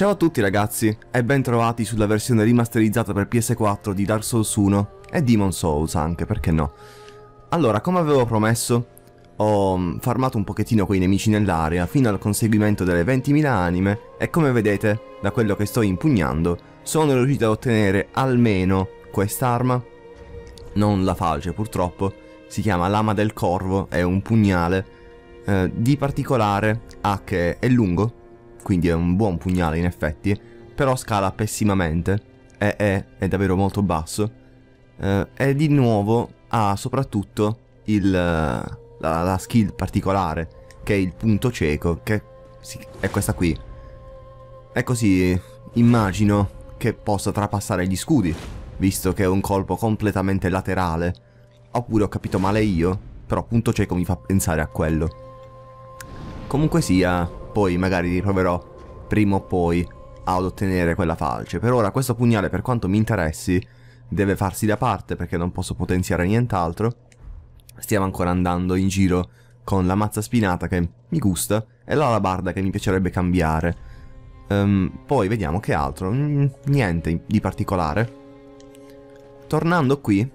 Ciao a tutti ragazzi e ben trovati sulla versione rimasterizzata per PS4 di Dark Souls 1 e Demon Souls anche, perché no. Allora, come avevo promesso, ho mm, farmato un pochettino quei nemici nell'area fino al conseguimento delle 20.000 anime e come vedete, da quello che sto impugnando, sono riuscito ad ottenere almeno quest'arma, non la falce purtroppo, si chiama Lama del Corvo, è un pugnale eh, di particolare a che è lungo quindi è un buon pugnale in effetti, però scala pessimamente, è, è, è davvero molto basso, eh, e di nuovo ha soprattutto il, eh, la, la, skill particolare, che è il punto cieco, che sì, è questa qui. E così immagino che possa trapassare gli scudi, visto che è un colpo completamente laterale, oppure ho capito male io, però punto cieco mi fa pensare a quello. Comunque sia, poi magari riproverò prima o poi ad ottenere quella falce. Per ora questo pugnale, per quanto mi interessi, deve farsi da parte perché non posso potenziare nient'altro. Stiamo ancora andando in giro con la mazza spinata che mi gusta e l'alabarda che mi piacerebbe cambiare. Um, poi vediamo che altro, niente di particolare. Tornando qui,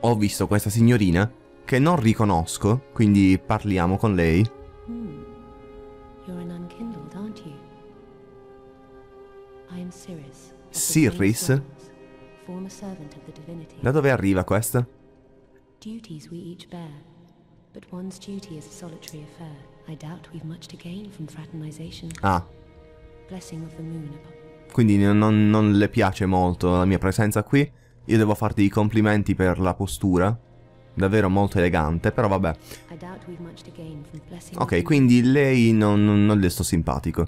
ho visto questa signorina che non riconosco, quindi parliamo con lei. Mm. Sirris? Da dove arriva questa? Ah. Quindi non, non le piace molto la mia presenza qui. Io devo farti i complimenti per la postura. Davvero molto elegante, però vabbè. Ok, quindi lei non, non, non le sto simpatico.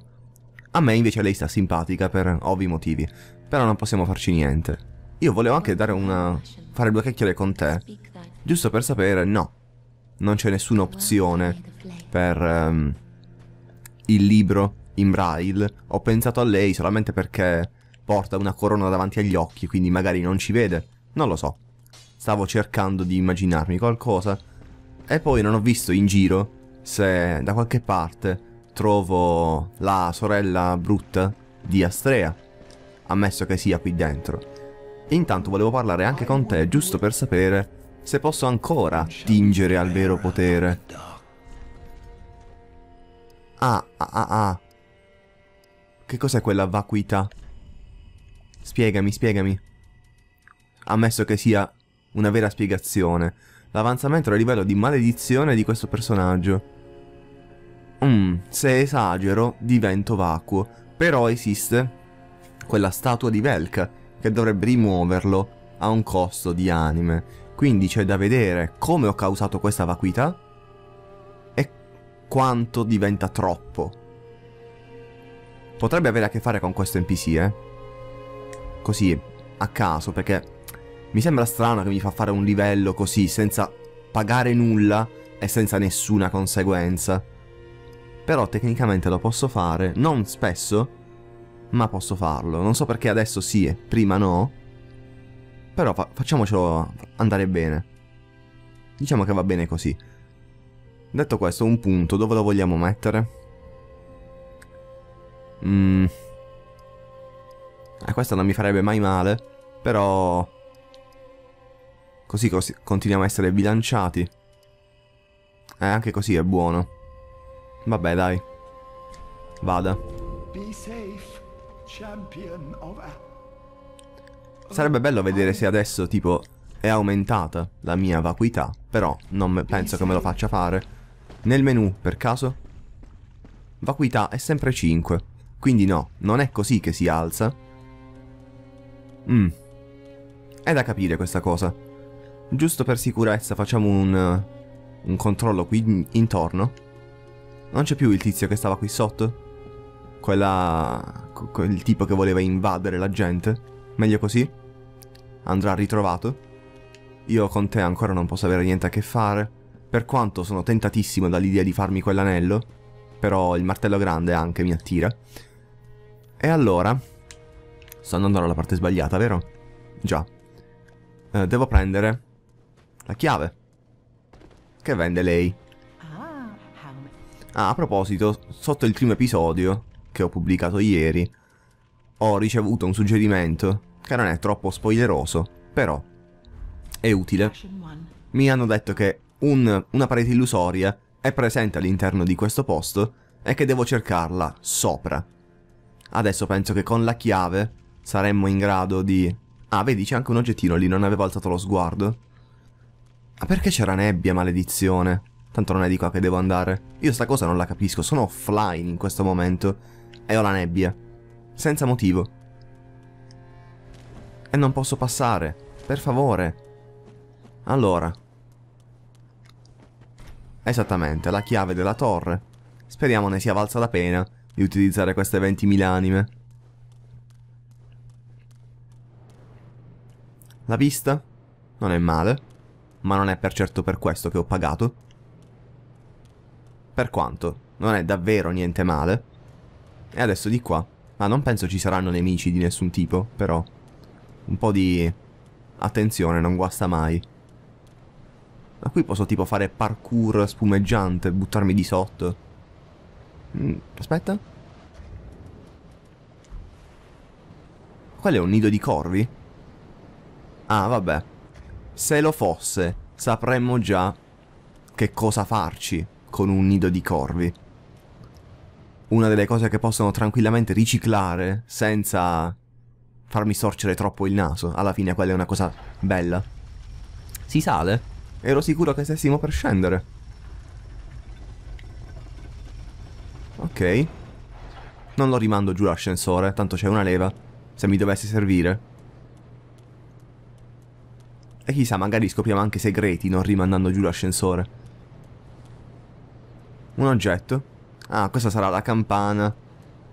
A me invece lei sta simpatica per ovvi motivi. Però non possiamo farci niente. Io volevo anche dare una... fare due chiacchiere con te. Giusto per sapere, no. Non c'è nessuna opzione per um, il libro in braille. Ho pensato a lei solamente perché porta una corona davanti agli occhi, quindi magari non ci vede. Non lo so. Stavo cercando di immaginarmi qualcosa. E poi non ho visto in giro se da qualche parte trovo la sorella brutta di Astrea ammesso che sia qui dentro. E intanto volevo parlare anche con te, giusto per sapere se posso ancora tingere al vero potere. Ah, ah, ah, ah. Che cos'è quella vacuità? Spiegami, spiegami. Ammesso che sia una vera spiegazione. L'avanzamento a livello di maledizione di questo personaggio. Mm, se esagero divento vacuo, però esiste quella statua di Velk che dovrebbe rimuoverlo a un costo di anime. Quindi c'è da vedere come ho causato questa vacuità e quanto diventa troppo. Potrebbe avere a che fare con questo NPC, eh? Così, a caso, perché mi sembra strano che mi fa fare un livello così, senza pagare nulla e senza nessuna conseguenza. Però tecnicamente lo posso fare, non spesso, ma posso farlo. Non so perché adesso sì e prima no. Però fa- facciamocelo andare bene. Diciamo che va bene così. Detto questo, un punto, dove lo vogliamo mettere? Mmm... Eh, ah, questo non mi farebbe mai male, però... Così, così continuiamo a essere bilanciati. Eh, anche così è buono. Vabbè, dai. Vada. Be safe. Sarebbe bello vedere se adesso, tipo, è aumentata la mia vacuità, però non penso che me lo faccia fare. Nel menu, per caso? Vacuità è sempre 5, quindi no, non è così che si alza. Mmm, è da capire questa cosa. Giusto per sicurezza facciamo un, un controllo qui intorno. Non c'è più il tizio che stava qui sotto? quella... quel tipo che voleva invadere la gente. Meglio così. Andrà ritrovato. Io con te ancora non posso avere niente a che fare. Per quanto sono tentatissimo dall'idea di farmi quell'anello, però il martello grande anche mi attira. E allora... Sto andando dalla parte sbagliata, vero? Già. Eh, devo prendere la chiave. Che vende lei. Ah, ah a proposito, sotto il primo episodio che ho pubblicato ieri, ho ricevuto un suggerimento, che non è troppo spoileroso, però è utile. Mi hanno detto che un, una parete illusoria è presente all'interno di questo posto e che devo cercarla sopra. Adesso penso che con la chiave saremmo in grado di... Ah, vedi, c'è anche un oggettino lì, non avevo alzato lo sguardo. Ma perché c'era nebbia, maledizione? Tanto non è di qua che devo andare. Io sta cosa non la capisco, sono offline in questo momento e ho la nebbia. Senza motivo. E non posso passare. Per favore. Allora. Esattamente, la chiave della torre. Speriamo ne sia valsa la pena di utilizzare queste 20.000 anime. La vista? Non è male, ma non è per certo per questo che ho pagato. Per quanto, non è davvero niente male, e adesso di qua. Ma non penso ci saranno nemici di nessun tipo, però. Un po' di... Attenzione, non guasta mai. Ma qui posso tipo fare parkour spumeggiante, buttarmi di sotto. Mm, aspetta. Quello è un nido di corvi? Ah, vabbè. Se lo fosse, sapremmo già che cosa farci con un nido di corvi una delle cose che possono tranquillamente riciclare senza farmi sorcere troppo il naso. Alla fine quella è una cosa bella. Si sale? Ero sicuro che stessimo per scendere. Ok. Non lo rimando giù l'ascensore, tanto c'è una leva, se mi dovesse servire. E chissà, magari scopriamo anche segreti non rimandando giù l'ascensore. Un oggetto. Ah, questa sarà la campana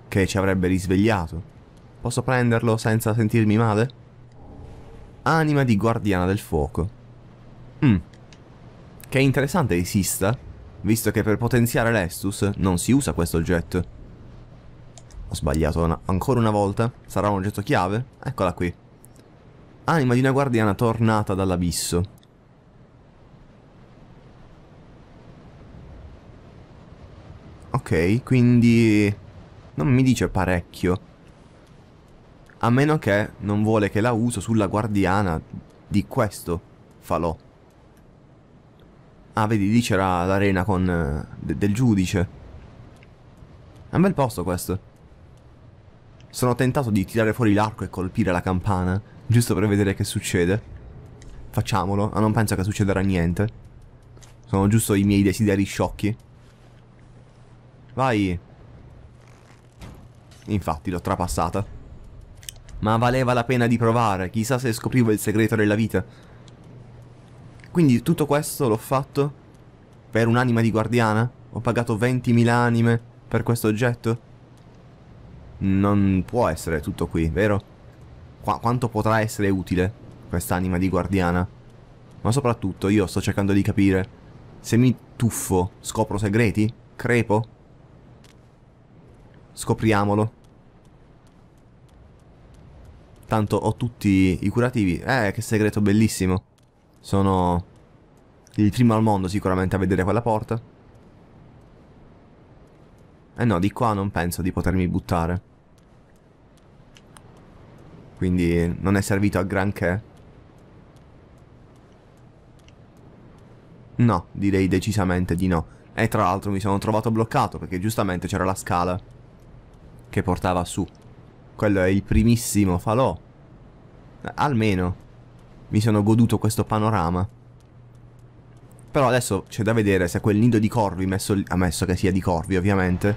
che ci avrebbe risvegliato. Posso prenderlo senza sentirmi male? Anima di guardiana del fuoco. Mm. Che interessante esista, visto che per potenziare l'Estus non si usa questo oggetto. Ho sbagliato una... ancora una volta. Sarà un oggetto chiave? Eccola qui. Anima di una guardiana tornata dall'abisso. Ok, quindi non mi dice parecchio. A meno che non vuole che la uso sulla guardiana di questo falò. Ah, vedi, lì c'era l'arena con eh, de del giudice. È un bel posto questo. Sono tentato di tirare fuori l'arco e colpire la campana, giusto per vedere che succede. Facciamolo, ma non penso che succederà niente. Sono giusto i miei desideri sciocchi. Vai. Infatti l'ho trapassata. Ma valeva la pena di provare, chissà se scoprivo il segreto della vita. Quindi tutto questo l'ho fatto per un'anima di guardiana? Ho pagato 20.000 anime per questo oggetto? Non può essere tutto qui, vero? Qu quanto potrà essere utile quest'anima di guardiana? Ma soprattutto io sto cercando di capire se mi tuffo, scopro segreti? Crepo? Scopriamolo. Tanto ho tutti i curativi. Eh, che segreto bellissimo. Sono il primo al mondo sicuramente a vedere quella porta. Eh no, di qua non penso di potermi buttare. Quindi non è servito a granché. No, direi decisamente di no. E tra l'altro mi sono trovato bloccato perché giustamente c'era la scala che portava su. Quello è il primissimo falò. Almeno mi sono goduto questo panorama. Però adesso c'è da vedere se quel nido di corvi, messo lì, ammesso che sia di corvi ovviamente,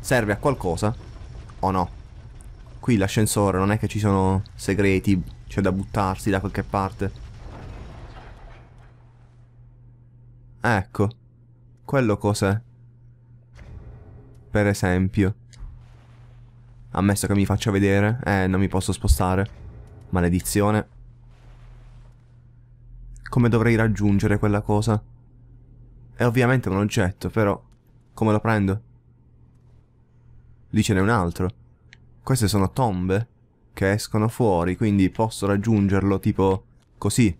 serve a qualcosa o no. Qui l'ascensore non è che ci sono segreti, c'è da buttarsi da qualche parte. Ecco, quello cos'è? Per esempio. Ammesso che mi faccia vedere. Eh, non mi posso spostare. Maledizione. Come dovrei raggiungere quella cosa? È ovviamente un oggetto, però... Come lo prendo? Lì ce n'è un altro. Queste sono tombe che escono fuori, quindi posso raggiungerlo tipo così.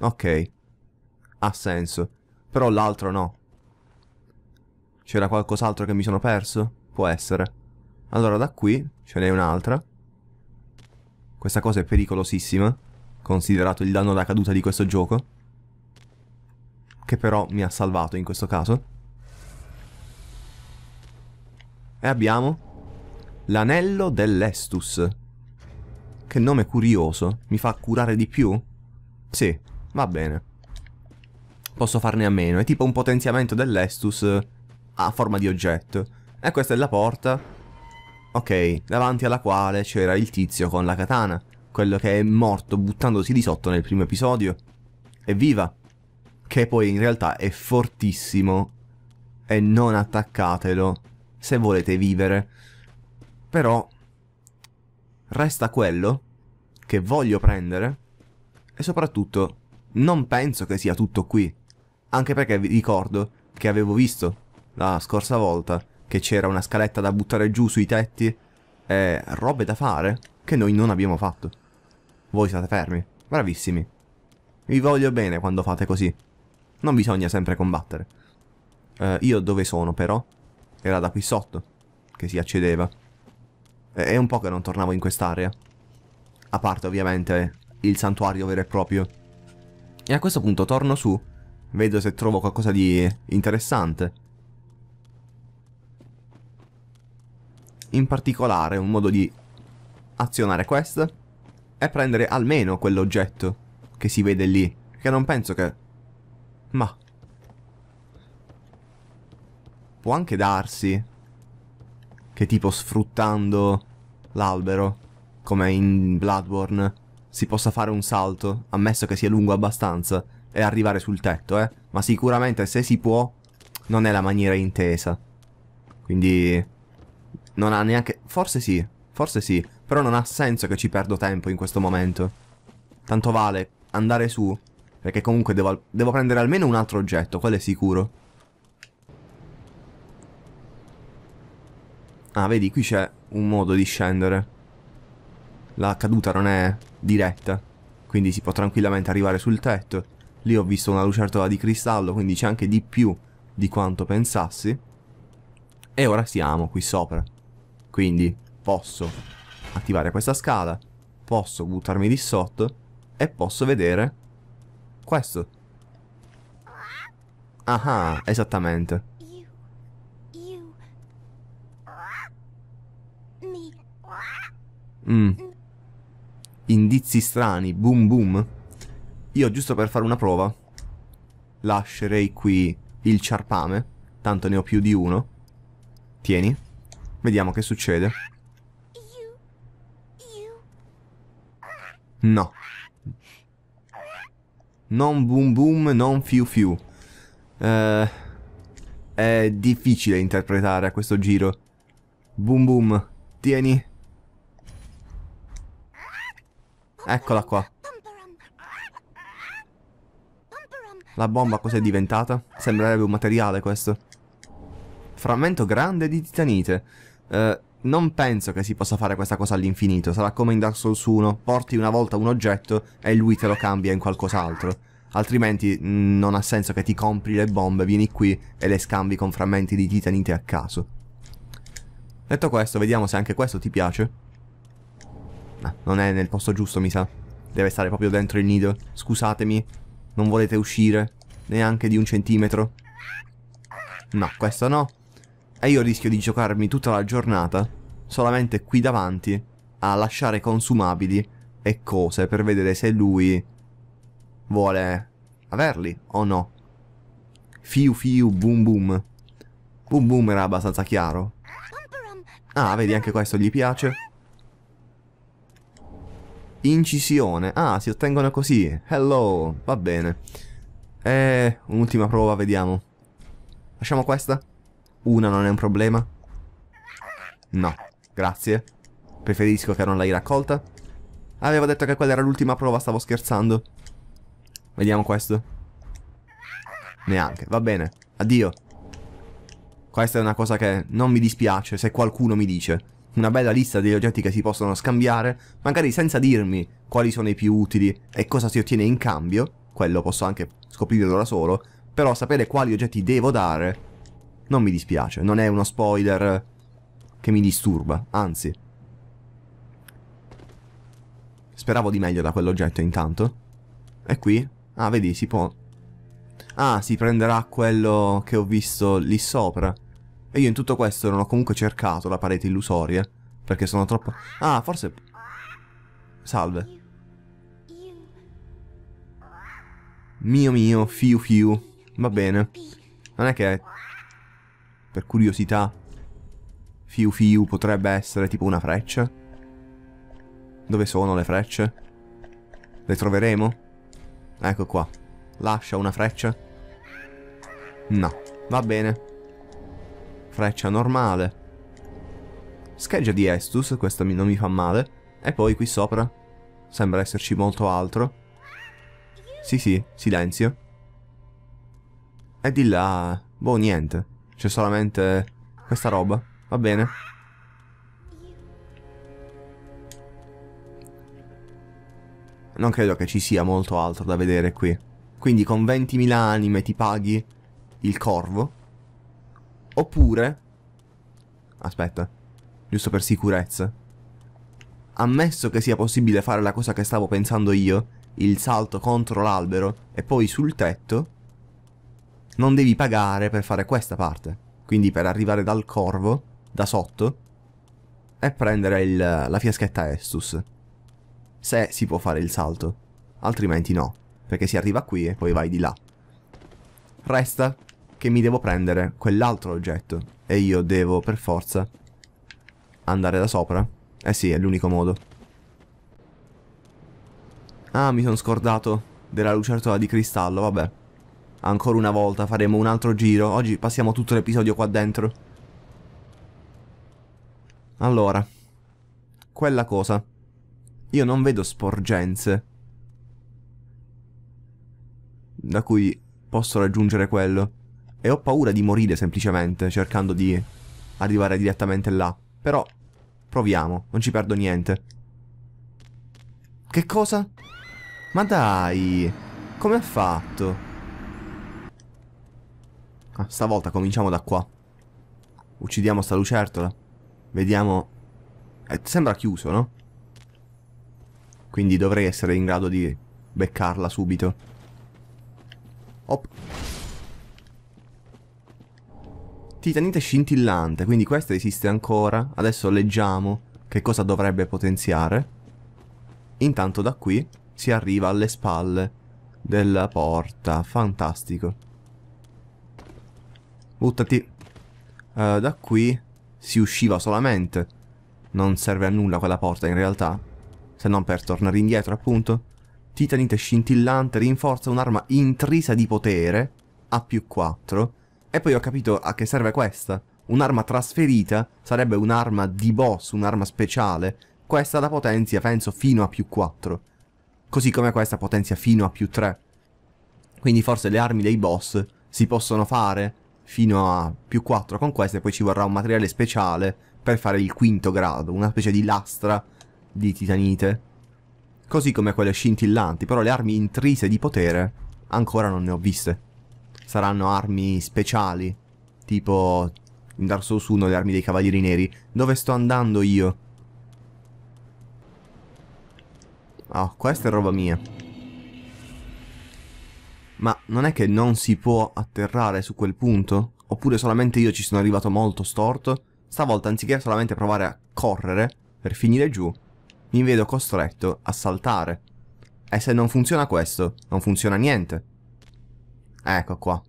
Ok. Ha senso. Però l'altro no. C'era qualcos'altro che mi sono perso? Può essere. Allora da qui ce n'è un'altra. Questa cosa è pericolosissima, considerato il danno da caduta di questo gioco. Che però mi ha salvato in questo caso. E abbiamo l'anello dell'Estus. Che nome curioso, mi fa curare di più? Sì, va bene. Posso farne a meno, è tipo un potenziamento dell'Estus a forma di oggetto. E questa è la porta ok, davanti alla quale c'era il tizio con la katana, quello che è morto buttandosi di sotto nel primo episodio. Evviva! Che poi in realtà è fortissimo e non attaccatelo se volete vivere. Però resta quello che voglio prendere e soprattutto non penso che sia tutto qui, anche perché vi ricordo che avevo visto la scorsa volta che c'era una scaletta da buttare giù sui tetti e robe da fare che noi non abbiamo fatto. Voi state fermi, bravissimi. Vi voglio bene quando fate così. Non bisogna sempre combattere. Eh, io dove sono però? Era da qui sotto che si accedeva. E è un po' che non tornavo in quest'area. A parte ovviamente il santuario vero e proprio. E a questo punto torno su, vedo se trovo qualcosa di interessante in particolare un modo di azionare quest e prendere almeno quell'oggetto che si vede lì, che non penso che... Ma... Può anche darsi che tipo sfruttando l'albero, come in Bloodborne, si possa fare un salto, ammesso che sia lungo abbastanza, e arrivare sul tetto, eh. Ma sicuramente se si può, non è la maniera intesa. Quindi non ha neanche... Forse sì, forse sì, però non ha senso che ci perdo tempo in questo momento. Tanto vale andare su, perché comunque devo, devo prendere almeno un altro oggetto, quello è sicuro. Ah, vedi, qui c'è un modo di scendere. La caduta non è diretta, quindi si può tranquillamente arrivare sul tetto. Lì ho visto una lucertola di cristallo, quindi c'è anche di più di quanto pensassi. E ora siamo qui sopra. Quindi posso attivare questa scala, posso buttarmi di sotto e posso vedere questo. Ah, ah, esattamente. Mm. Indizi strani, boom boom. Io giusto per fare una prova lascerei qui il ciarpame, tanto ne ho più di uno. Tieni. Vediamo che succede. No. Non boom boom, non fiu fiu. Eh, è difficile interpretare a questo giro. Boom boom, tieni. Eccola qua. La bomba cos'è diventata? Sembrerebbe un materiale questo. Frammento grande di titanite. Eh, non penso che si possa fare questa cosa all'infinito, sarà come in Dark Souls 1, porti una volta un oggetto e lui te lo cambia in qualcos'altro. Altrimenti mm, non ha senso che ti compri le bombe, vieni qui e le scambi con frammenti di titanite a caso. Detto questo, vediamo se anche questo ti piace. No, non è nel posto giusto, mi sa. Deve stare proprio dentro il nido. Scusatemi, non volete uscire? Neanche di un centimetro? No, questo no. E io rischio di giocarmi tutta la giornata solamente qui davanti a lasciare consumabili e cose per vedere se lui vuole averli o no. Fiu fiu boom boom. Boom boom era abbastanza chiaro. Ah, vedi anche questo gli piace. Incisione. Ah, si ottengono così. Hello. Va bene. E eh, un'ultima prova, vediamo. Lasciamo questa? Una non è un problema? No, grazie. Preferisco che non l'hai raccolta. Avevo detto che quella era l'ultima prova, stavo scherzando. Vediamo questo. Neanche, va bene. Addio. Questa è una cosa che non mi dispiace se qualcuno mi dice. Una bella lista degli oggetti che si possono scambiare, magari senza dirmi quali sono i più utili e cosa si ottiene in cambio. Quello posso anche scoprirlo da solo. Però sapere quali oggetti devo dare non mi dispiace, non è uno spoiler che mi disturba, anzi. Speravo di meglio da quell'oggetto intanto. E qui? Ah, vedi, si può... Ah, si prenderà quello che ho visto lì sopra. E io in tutto questo non ho comunque cercato la parete illusoria, perché sono troppo... Ah, forse... Salve. Mio mio, fiu fiu. Va bene. Non è che per curiosità. Fiu fiu potrebbe essere tipo una freccia. Dove sono le frecce? Le troveremo? Ecco qua. Lascia una freccia? No. Va bene. Freccia normale. Scheggia di Estus, questo non mi fa male. E poi qui sopra. Sembra esserci molto altro. Sì, sì, silenzio. E di là... Boh, niente. C'è solamente questa roba. Va bene. Non credo che ci sia molto altro da vedere qui. Quindi con 20.000 anime ti paghi il corvo. Oppure... Aspetta. Giusto per sicurezza. Ammesso che sia possibile fare la cosa che stavo pensando io, il salto contro l'albero e poi sul tetto, non devi pagare per fare questa parte. Quindi per arrivare dal corvo, da sotto, e prendere il, la fiaschetta Estus. Se si può fare il salto, altrimenti no, perché si arriva qui e poi vai di là. Resta che mi devo prendere quell'altro oggetto e io devo per forza andare da sopra. Eh sì, è l'unico modo. Ah, mi sono scordato della lucertola di cristallo, vabbè ancora una volta faremo un altro giro. Oggi passiamo tutto l'episodio qua dentro. Allora, quella cosa. Io non vedo sporgenze da cui posso raggiungere quello. E ho paura di morire semplicemente cercando di arrivare direttamente là. Però proviamo, non ci perdo niente. Che cosa? Ma dai, come ha fatto? Ah, stavolta cominciamo da qua. Uccidiamo sta lucertola. Vediamo... Eh, sembra chiuso, no? Quindi dovrei essere in grado di beccarla subito. Op. Titanite scintillante, quindi questa esiste ancora. Adesso leggiamo che cosa dovrebbe potenziare. Intanto da qui si arriva alle spalle della porta. Fantastico. Buttati. Uh, da qui si usciva solamente. Non serve a nulla quella porta in realtà. Se non per tornare indietro appunto. Titanite scintillante rinforza un'arma intrisa di potere. A più 4. E poi ho capito a che serve questa. Un'arma trasferita sarebbe un'arma di boss, un'arma speciale. Questa la potenzia penso fino a più 4. Così come questa potenzia fino a più 3. Quindi forse le armi dei boss si possono fare fino a più 4 con queste, poi ci vorrà un materiale speciale per fare il quinto grado, una specie di lastra di titanite. Così come quelle scintillanti, però le armi intrise di potere ancora non ne ho viste. Saranno armi speciali, tipo in Dark Souls 1 le armi dei cavalieri neri. Dove sto andando io? Ah, oh, questa è roba mia ma non è che non si può atterrare su quel punto? Oppure solamente io ci sono arrivato molto storto? Stavolta anziché solamente provare a correre per finire giù, mi vedo costretto a saltare. E se non funziona questo, non funziona niente. Ecco qua.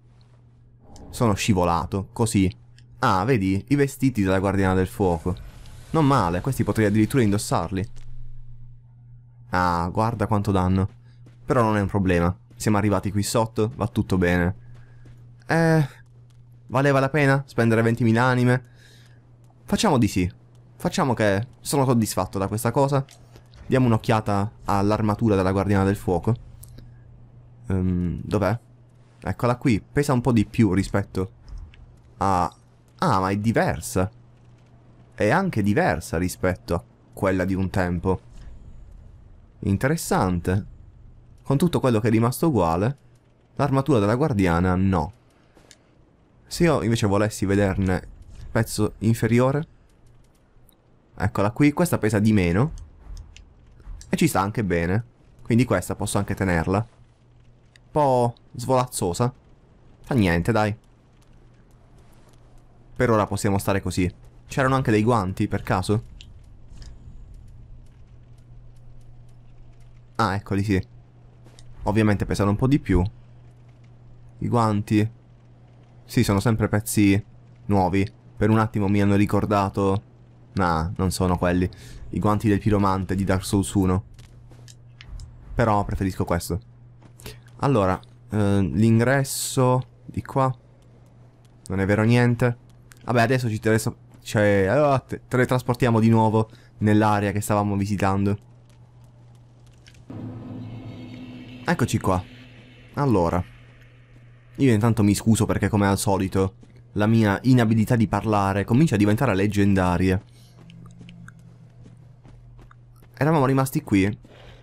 Sono scivolato, così. Ah, vedi, i vestiti della guardiana del fuoco. Non male, questi potrei addirittura indossarli. Ah, guarda quanto danno. Però non è un problema. Siamo arrivati qui sotto, va tutto bene. Eh, valeva la pena spendere 20.000 anime? Facciamo di sì. Facciamo che sono soddisfatto da questa cosa. Diamo un'occhiata all'armatura della guardiana del fuoco. Um, Dov'è? Eccola qui, pesa un po' di più rispetto a... Ah, ma è diversa. È anche diversa rispetto a quella di un tempo. Interessante con tutto quello che è rimasto uguale, l'armatura della guardiana no. Se io invece volessi vederne il pezzo inferiore, eccola qui, questa pesa di meno e ci sta anche bene, quindi questa posso anche tenerla. Un po' svolazzosa, fa niente dai. Per ora possiamo stare così. C'erano anche dei guanti, per caso? Ah, eccoli sì. Ovviamente pesano un po' di più. I guanti. Sì, sono sempre pezzi nuovi. Per un attimo mi hanno ricordato... Nah, non sono quelli. I guanti del piromante di Dark Souls 1. Però preferisco questo. Allora, eh, l'ingresso di qua. Non è vero niente. Vabbè, adesso ci, cioè, allora, teletrasportiamo di nuovo nell'area che stavamo visitando. Eccoci qua. Allora. Io intanto mi scuso perché come al solito la mia inabilità di parlare comincia a diventare leggendaria. Eravamo rimasti qui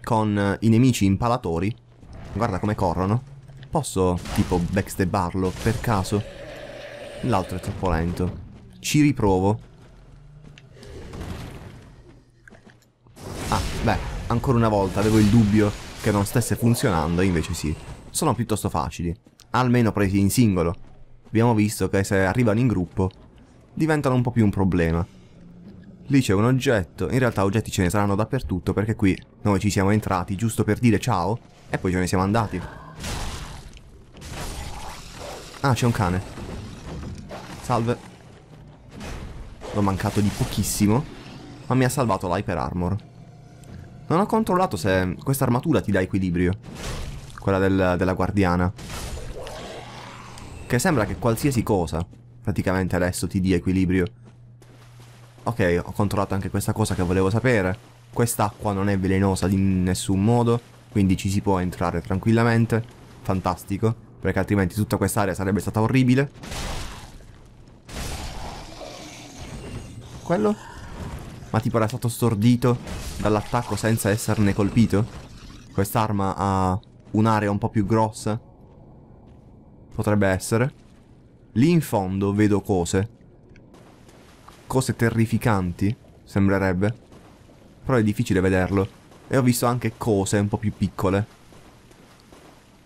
con i nemici impalatori. Guarda come corrono. Posso, tipo, backstabbarlo per caso? L'altro è troppo lento. Ci riprovo. Ah, beh, ancora una volta avevo il dubbio che non stesse funzionando, invece sì. Sono piuttosto facili, almeno presi in singolo. Abbiamo visto che se arrivano in gruppo diventano un po' più un problema. Lì c'è un oggetto, in realtà oggetti ce ne saranno dappertutto perché qui noi ci siamo entrati giusto per dire ciao e poi ce ne siamo andati. Ah, c'è un cane. Salve. L'ho mancato di pochissimo, ma mi ha salvato l'Hyper Armor. Non ho controllato se questa armatura ti dà equilibrio. Quella del, della guardiana. Che sembra che qualsiasi cosa, praticamente adesso, ti dia equilibrio. Ok, ho controllato anche questa cosa che volevo sapere. Quest'acqua non è velenosa in nessun modo, quindi ci si può entrare tranquillamente. Fantastico, perché altrimenti tutta quest'area sarebbe stata orribile. Quello? ma tipo era stato stordito dall'attacco senza esserne colpito. Quest'arma ha un'area un po' più grossa. Potrebbe essere. Lì in fondo vedo cose. Cose terrificanti, sembrerebbe. Però è difficile vederlo. E ho visto anche cose un po' più piccole.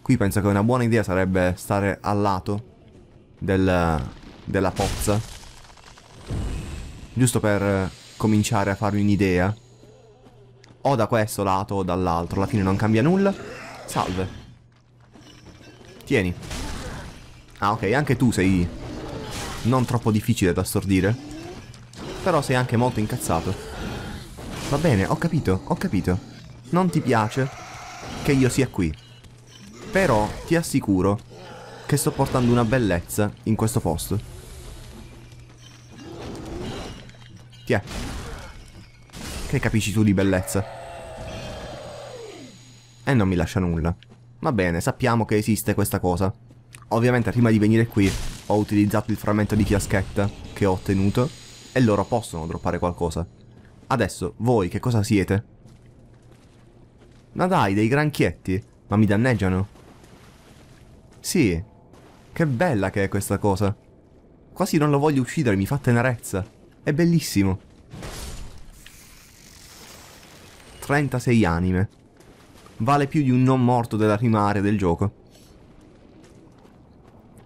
Qui penso che una buona idea sarebbe stare al lato del, della pozza. Giusto per cominciare a farmi un'idea. O da questo lato o dall'altro, alla fine non cambia nulla. Salve. Tieni. Ah ok, anche tu sei non troppo difficile da stordire. Però sei anche molto incazzato. Va bene, ho capito, ho capito. Non ti piace che io sia qui. Però ti assicuro che sto portando una bellezza in questo posto. Ti è. Che capisci tu di bellezza? E non mi lascia nulla. Va bene, sappiamo che esiste questa cosa. Ovviamente prima di venire qui ho utilizzato il frammento di fiaschetta che ho ottenuto e loro possono droppare qualcosa. Adesso, voi che cosa siete? Ma dai, dei granchietti, ma mi danneggiano. Sì, che bella che è questa cosa. Quasi non lo voglio uccidere, mi fa tenerezza. È bellissimo. 36 anime. Vale più di un non morto della prima area del gioco.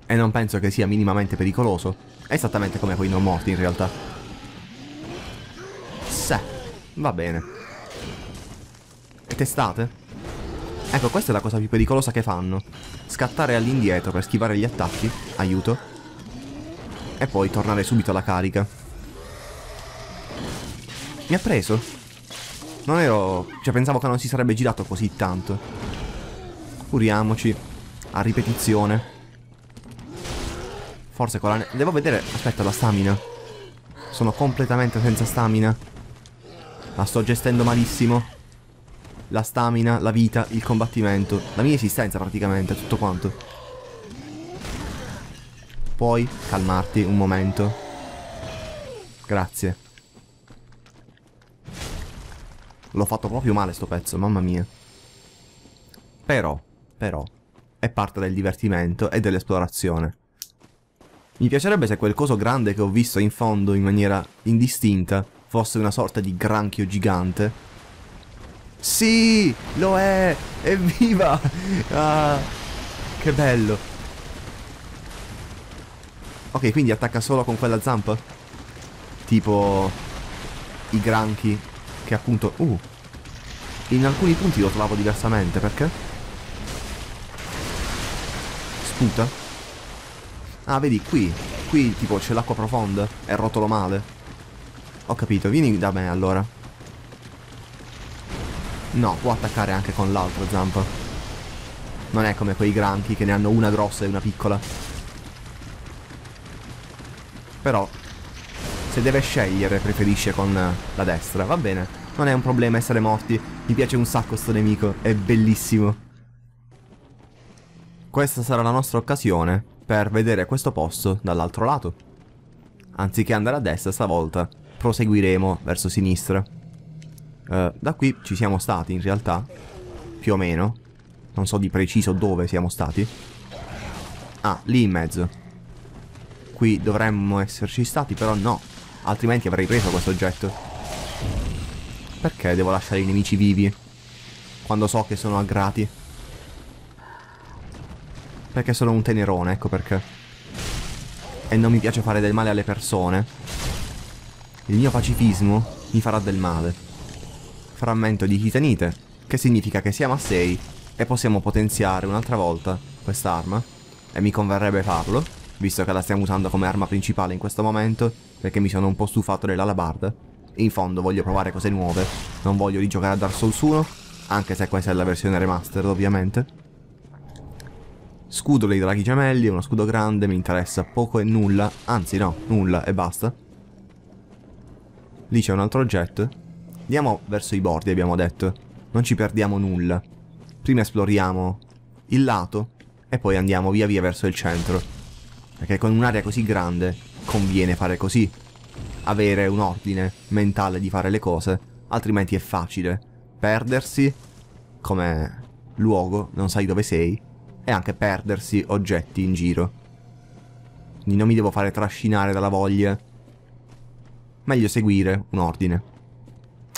E non penso che sia minimamente pericoloso. esattamente come quei non morti in realtà. Se. Va bene. E testate? Ecco, questa è la cosa più pericolosa che fanno. Scattare all'indietro per schivare gli attacchi. Aiuto. E poi tornare subito alla carica. Mi ha preso. Non ero... Cioè, pensavo che non si sarebbe girato così tanto. Curiamoci. A ripetizione. Forse con la... Devo vedere... Aspetta, la stamina. Sono completamente senza stamina. La sto gestendo malissimo. La stamina, la vita, il combattimento. La mia esistenza praticamente, tutto quanto. Puoi calmarti un momento. Grazie. L'ho fatto proprio male sto pezzo, mamma mia. Però, però, è parte del divertimento e dell'esplorazione. Mi piacerebbe se quel coso grande che ho visto in fondo in maniera indistinta fosse una sorta di granchio gigante. Sì, lo è! Evviva! Ah, che bello! Ok, quindi attacca solo con quella zampa? Tipo i granchi che appunto... Uh, in alcuni punti lo trovavo diversamente, perché? Sputa? Ah, vedi, qui. Qui tipo c'è l'acqua profonda e rotolo male. Ho capito, vieni da me allora. No, può attaccare anche con l'altra zampa. Non è come quei granchi che ne hanno una grossa e una piccola. Però, se deve scegliere, preferisce con la destra, va bene non è un problema essere morti. Mi piace un sacco sto nemico, è bellissimo. Questa sarà la nostra occasione per vedere questo posto dall'altro lato. Anziché andare a destra stavolta, proseguiremo verso sinistra. Uh, da qui ci siamo stati in realtà, più o meno. Non so di preciso dove siamo stati. Ah, lì in mezzo. Qui dovremmo esserci stati, però no. Altrimenti avrei preso questo oggetto. Perché devo lasciare i nemici vivi? Quando so che sono aggrati. Perché sono un tenerone, ecco perché. E non mi piace fare del male alle persone. Il mio pacifismo mi farà del male. Frammento di titanite. che significa che siamo a 6 e possiamo potenziare un'altra volta quest'arma. E mi converrebbe farlo, visto che la stiamo usando come arma principale in questo momento, perché mi sono un po' stufato dell'alabarda. In fondo voglio provare cose nuove, non voglio rigiocare a Dark Souls 1, anche se questa è la versione remastered ovviamente. Scudo dei draghi gemelli, uno scudo grande, mi interessa poco e nulla, anzi no, nulla e basta. Lì c'è un altro oggetto. Andiamo verso i bordi, abbiamo detto. Non ci perdiamo nulla. Prima esploriamo il lato e poi andiamo via via verso il centro. Perché con un'area così grande conviene fare così avere un ordine mentale di fare le cose, altrimenti è facile perdersi come luogo, non sai dove sei, e anche perdersi oggetti in giro. Quindi non mi devo fare trascinare dalla voglia. Meglio seguire un ordine.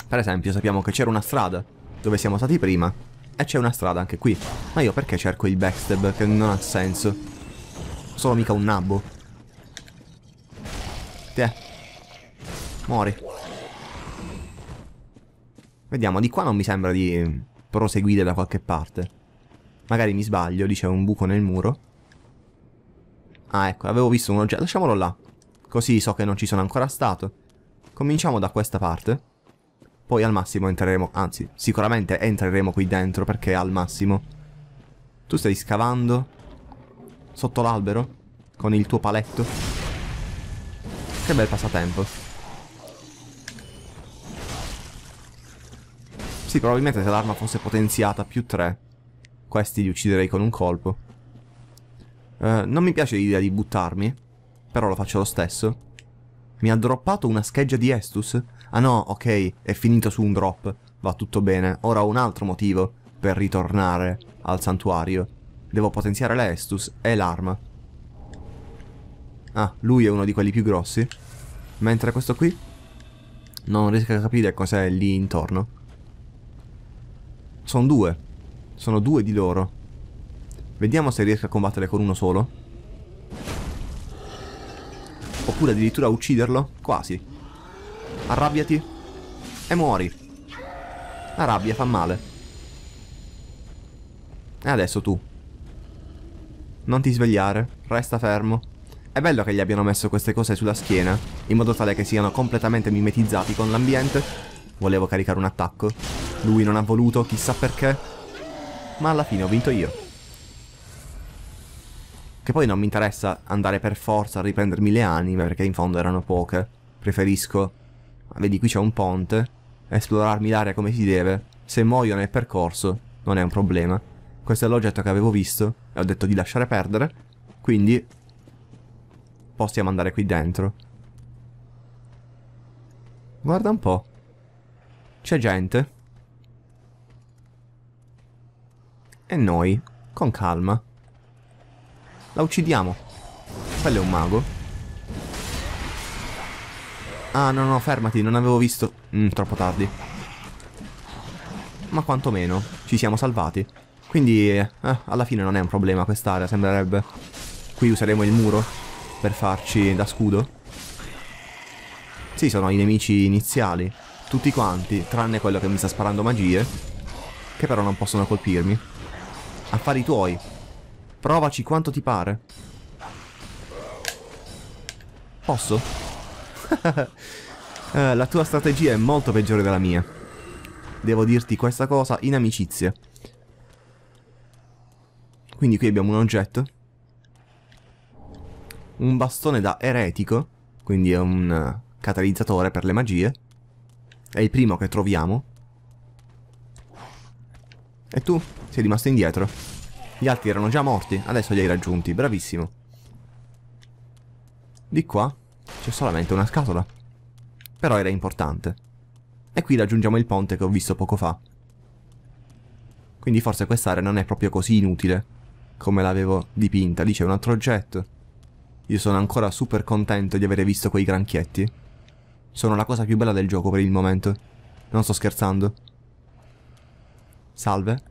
Per esempio sappiamo che c'era una strada dove siamo stati prima e c'è una strada anche qui. Ma io perché cerco il backstab che non ha senso? Sono mica un nabbo. Te, Muori. Vediamo, di qua non mi sembra di proseguire da qualche parte. Magari mi sbaglio, lì c'è un buco nel muro. Ah, ecco, avevo visto un oggetto. Lasciamolo là. Così so che non ci sono ancora stato. Cominciamo da questa parte. Poi al massimo entreremo, anzi, sicuramente entreremo qui dentro perché al massimo. Tu stai scavando sotto l'albero con il tuo paletto. Che bel passatempo. Sì, probabilmente se l'arma fosse potenziata più 3, questi li ucciderei con un colpo. Uh, non mi piace l'idea di buttarmi, però lo faccio lo stesso. Mi ha droppato una scheggia di Estus? Ah no, ok, è finito su un drop, va tutto bene. Ora ho un altro motivo per ritornare al santuario. Devo potenziare la Estus e l'arma. Ah, lui è uno di quelli più grossi. Mentre questo qui non riesco a capire cos'è lì intorno. Sono due. Sono due di loro. Vediamo se riesco a combattere con uno solo. Oppure addirittura ucciderlo. Quasi. Arrabbiati. E muori. La rabbia fa male. E adesso tu. Non ti svegliare. Resta fermo. È bello che gli abbiano messo queste cose sulla schiena, in modo tale che siano completamente mimetizzati con l'ambiente Volevo caricare un attacco. Lui non ha voluto, chissà perché. Ma alla fine ho vinto io. Che poi non mi interessa andare per forza a riprendermi le anime, perché in fondo erano poche. Preferisco... Ah, vedi, qui c'è un ponte. Esplorarmi l'area come si deve. Se muoio nel percorso, non è un problema. Questo è l'oggetto che avevo visto e ho detto di lasciare perdere. Quindi... Possiamo andare qui dentro. Guarda un po'. C'è gente. E noi, con calma. La uccidiamo. Quello è un mago. Ah, no, no, fermati, non avevo visto... Mm, troppo tardi. Ma quantomeno, ci siamo salvati. Quindi, eh, eh alla fine non è un problema quest'area, sembrerebbe. Qui useremo il muro per farci da scudo. Sì, sono i nemici iniziali. Tutti quanti, tranne quello che mi sta sparando magie, che però non possono colpirmi. Affari tuoi. Provaci quanto ti pare. Posso? Eh, la tua strategia è molto peggiore della mia. Devo dirti questa cosa in amicizia. Quindi qui abbiamo un oggetto. Un bastone da eretico, quindi è un eh, catalizzatore per le magie. È il primo che troviamo. E tu sei rimasto indietro. Gli altri erano già morti, adesso li hai raggiunti, bravissimo. Di qua c'è solamente una scatola. Però era importante. E qui raggiungiamo il ponte che ho visto poco fa. Quindi forse quest'area non è proprio così inutile come l'avevo dipinta. Lì c'è un altro oggetto. Io sono ancora super contento di aver visto quei granchietti sono la cosa più bella del gioco per il momento. Non sto scherzando. Salve.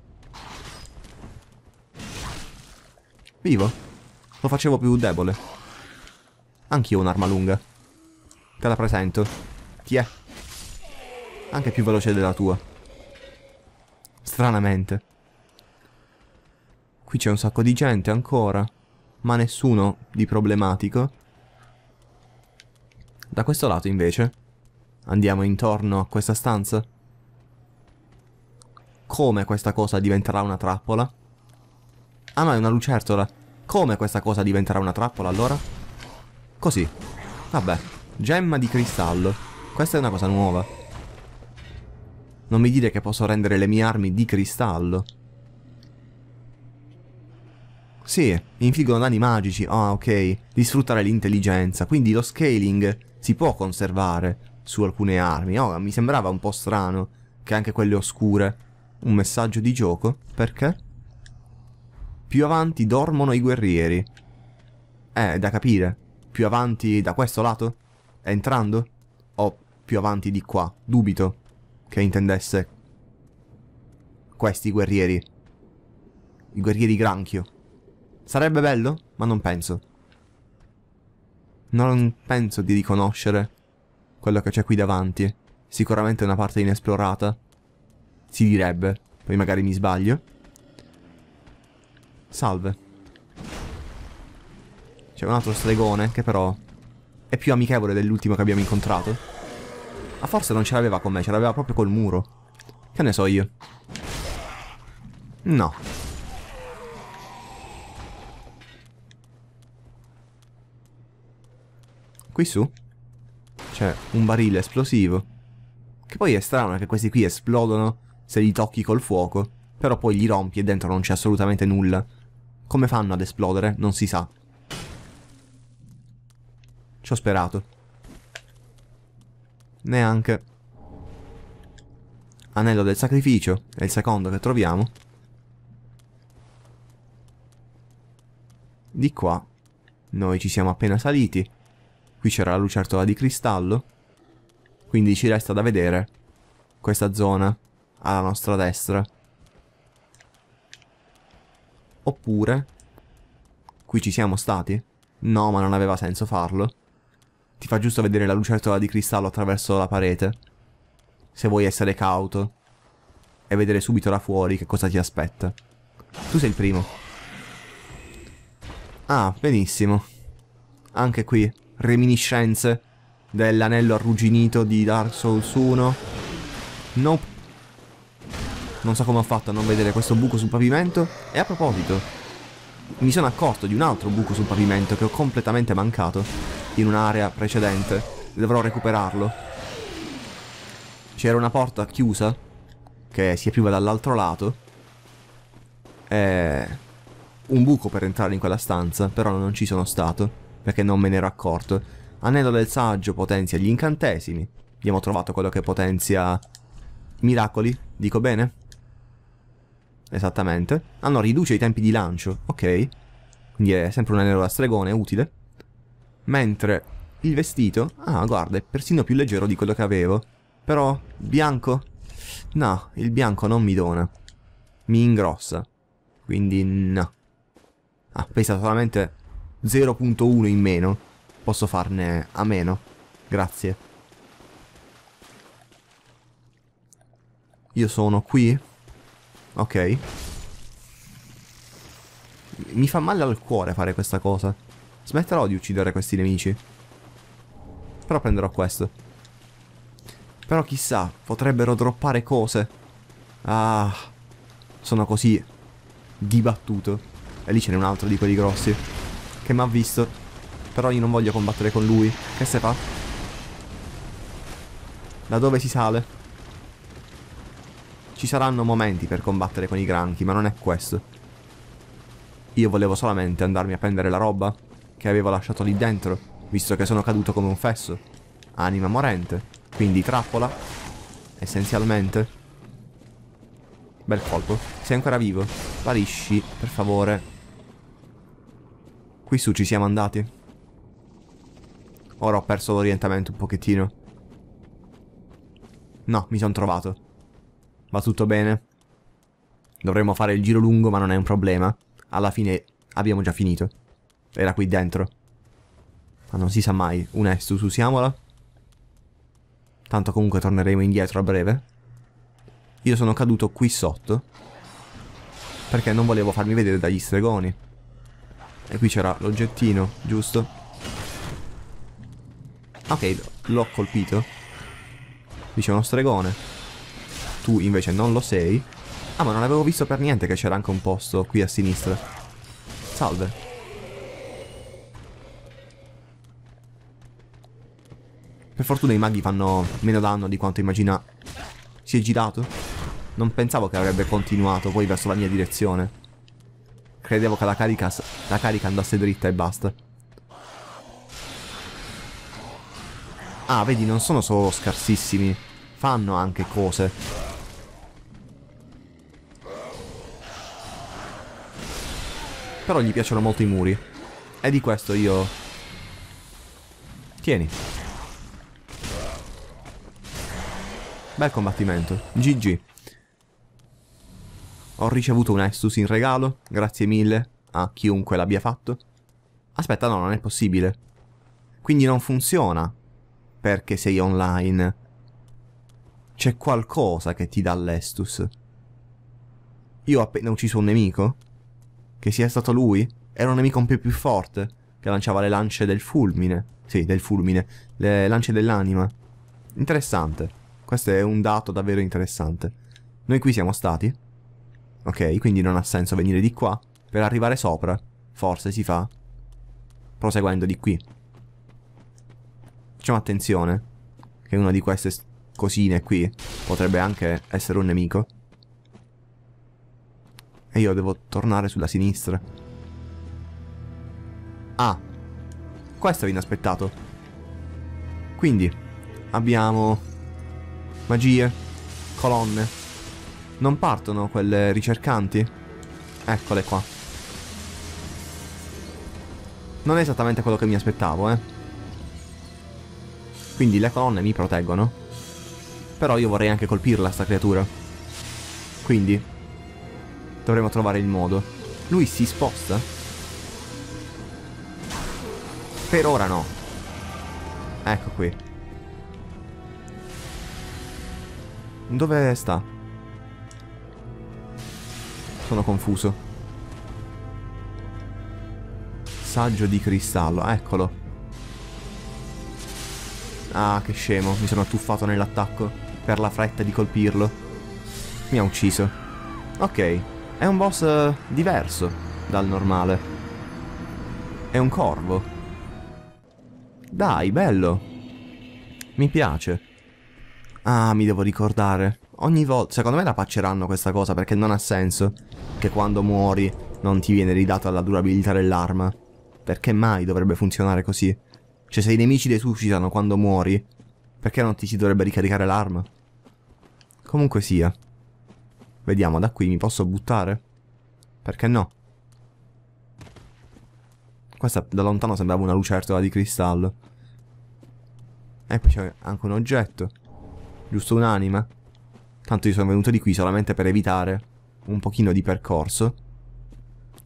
Vivo. Lo facevo più debole. Anch'io ho un'arma lunga. Te la presento. Ti è. Anche più veloce della tua. Stranamente. Qui c'è un sacco di gente ancora. Ma nessuno di problematico. Da questo lato invece? Andiamo intorno a questa stanza? Come questa cosa diventerà una trappola? Ah no, è una lucertola. Come questa cosa diventerà una trappola allora? Così. Vabbè. Gemma di cristallo. Questa è una cosa nuova. Non mi dire che posso rendere le mie armi di cristallo. Sì, infliggono danni magici. Ah, ok. Di sfruttare l'intelligenza. Quindi lo scaling si può conservare su alcune armi. No, mi sembrava un po' strano che anche quelle oscure. Un messaggio di gioco? Perché? Più avanti dormono i guerrieri. Eh, da capire. Più avanti da questo lato? Entrando? O più avanti di qua? Dubito che intendesse questi guerrieri. I guerrieri granchio. Sarebbe bello, ma non penso non penso di riconoscere quello che c'è qui davanti. Sicuramente è una parte inesplorata. Si direbbe, poi magari mi sbaglio. Salve. C'è un altro stregone che però è più amichevole dell'ultimo che abbiamo incontrato. Ma forse non ce l'aveva con me, ce l'aveva proprio col muro. Che ne so io. No, Qui su c'è un barile esplosivo. Che poi è strano che questi qui esplodono se li tocchi col fuoco, però poi li rompi e dentro non c'è assolutamente nulla. Come fanno ad esplodere? Non si sa. Ci ho sperato. Neanche. Anello del sacrificio, è il secondo che troviamo. Di qua noi ci siamo appena saliti. Qui c'era la lucertola di cristallo. Quindi ci resta da vedere questa zona alla nostra destra. Oppure... Qui ci siamo stati? No, ma non aveva senso farlo. Ti fa giusto vedere la lucertola di cristallo attraverso la parete. Se vuoi essere cauto. E vedere subito da fuori che cosa ti aspetta. Tu sei il primo. Ah, benissimo. Anche qui reminiscenze dell'anello arrugginito di Dark Souls 1. Nope. Non so come ho fatto a non vedere questo buco sul pavimento. E a proposito, mi sono accorto di un altro buco sul pavimento che ho completamente mancato in un'area precedente. Dovrò recuperarlo. C'era una porta chiusa che si apriva dall'altro lato. E... Un buco per entrare in quella stanza, però non ci sono stato perché non me ne ero accorto. Anello del saggio potenzia gli incantesimi. Abbiamo trovato quello che potenzia miracoli, dico bene? Esattamente. Ah no, riduce i tempi di lancio, ok. Quindi è sempre un anello da stregone, utile. Mentre il vestito, ah guarda, è persino più leggero di quello che avevo. Però, bianco? No, il bianco non mi dona. Mi ingrossa. Quindi no. Ah, pesa solamente 0.1 in meno, posso farne a meno. Grazie. Io sono qui? Ok. Mi fa male al cuore fare questa cosa. Smetterò di uccidere questi nemici. Però prenderò questo. Però chissà, potrebbero droppare cose. Ah, sono così dibattuto. E lì ce n'è un altro di quelli grossi. Che mi ha visto Però io non voglio combattere con lui Che se fa? Da dove si sale? Ci saranno momenti per combattere con i granchi Ma non è questo Io volevo solamente andarmi a prendere la roba Che avevo lasciato lì dentro Visto che sono caduto come un fesso Anima morente Quindi trappola Essenzialmente Bel colpo. Sei ancora vivo. Parisci, per favore. Qui su ci siamo andati. Ora ho perso l'orientamento un pochettino. No, mi sono trovato. Va tutto bene. Dovremmo fare il giro lungo, ma non è un problema. Alla fine abbiamo già finito. Era qui dentro. Ma non si sa mai. Un usiamola. Tanto comunque torneremo indietro a breve. Io sono caduto qui sotto. Perché non volevo farmi vedere dagli stregoni. E qui c'era l'oggettino, giusto? Ok, l'ho colpito. Qui c'è uno stregone. Tu invece non lo sei. Ah, ma non avevo visto per niente che c'era anche un posto qui a sinistra. Salve. Per fortuna i maghi fanno meno danno di quanto immagina. Si è girato? Non pensavo che avrebbe continuato poi verso la mia direzione credevo che la carica, la carica andasse dritta e basta. Ah, vedi, non sono solo scarsissimi. Fanno anche cose. Però gli piacciono molto i muri. E di questo io... Tieni. Bel combattimento. GG. Ho ricevuto un Estus in regalo, grazie mille a chiunque l'abbia fatto. Aspetta, no, non è possibile. Quindi non funziona perché sei online. C'è qualcosa che ti dà l'Estus. Io ho appena ucciso un nemico? Che sia stato lui? Era un nemico un po' più forte, che lanciava le lance del fulmine. Sì, del fulmine. Le lance dell'anima. Interessante. Questo è un dato davvero interessante. Noi qui siamo stati? Ok, quindi non ha senso venire di qua per arrivare sopra. Forse si fa. Proseguendo di qui. Facciamo attenzione che una di queste cosine qui potrebbe anche essere un nemico. E io devo tornare sulla sinistra. Ah, questo è inaspettato. Quindi, abbiamo magie, colonne, non partono quelle ricercanti? Eccole qua. Non è esattamente quello che mi aspettavo, eh. Quindi le colonne mi proteggono. Però io vorrei anche colpirla, sta creatura. Quindi... Dovremo trovare il modo. Lui si sposta? Per ora no. Ecco qui. Dove sta? Sono confuso. Saggio di cristallo, eccolo. Ah, che scemo, mi sono tuffato nell'attacco per la fretta di colpirlo. Mi ha ucciso. Ok, è un boss eh, diverso dal normale. È un corvo. Dai, bello. Mi piace. Ah, mi devo ricordare ogni volta, secondo me la pacceranno questa cosa perché non ha senso che quando muori non ti viene ridata la durabilità dell'arma. Perché mai dovrebbe funzionare così? Cioè se i nemici resuscitano quando muori, perché non ti si dovrebbe ricaricare l'arma? Comunque sia. Vediamo, da qui mi posso buttare? Perché no? Questa da lontano sembrava una lucertola di cristallo. E poi c'è anche un oggetto. Giusto un'anima. Tanto io sono venuto di qui solamente per evitare un pochino di percorso.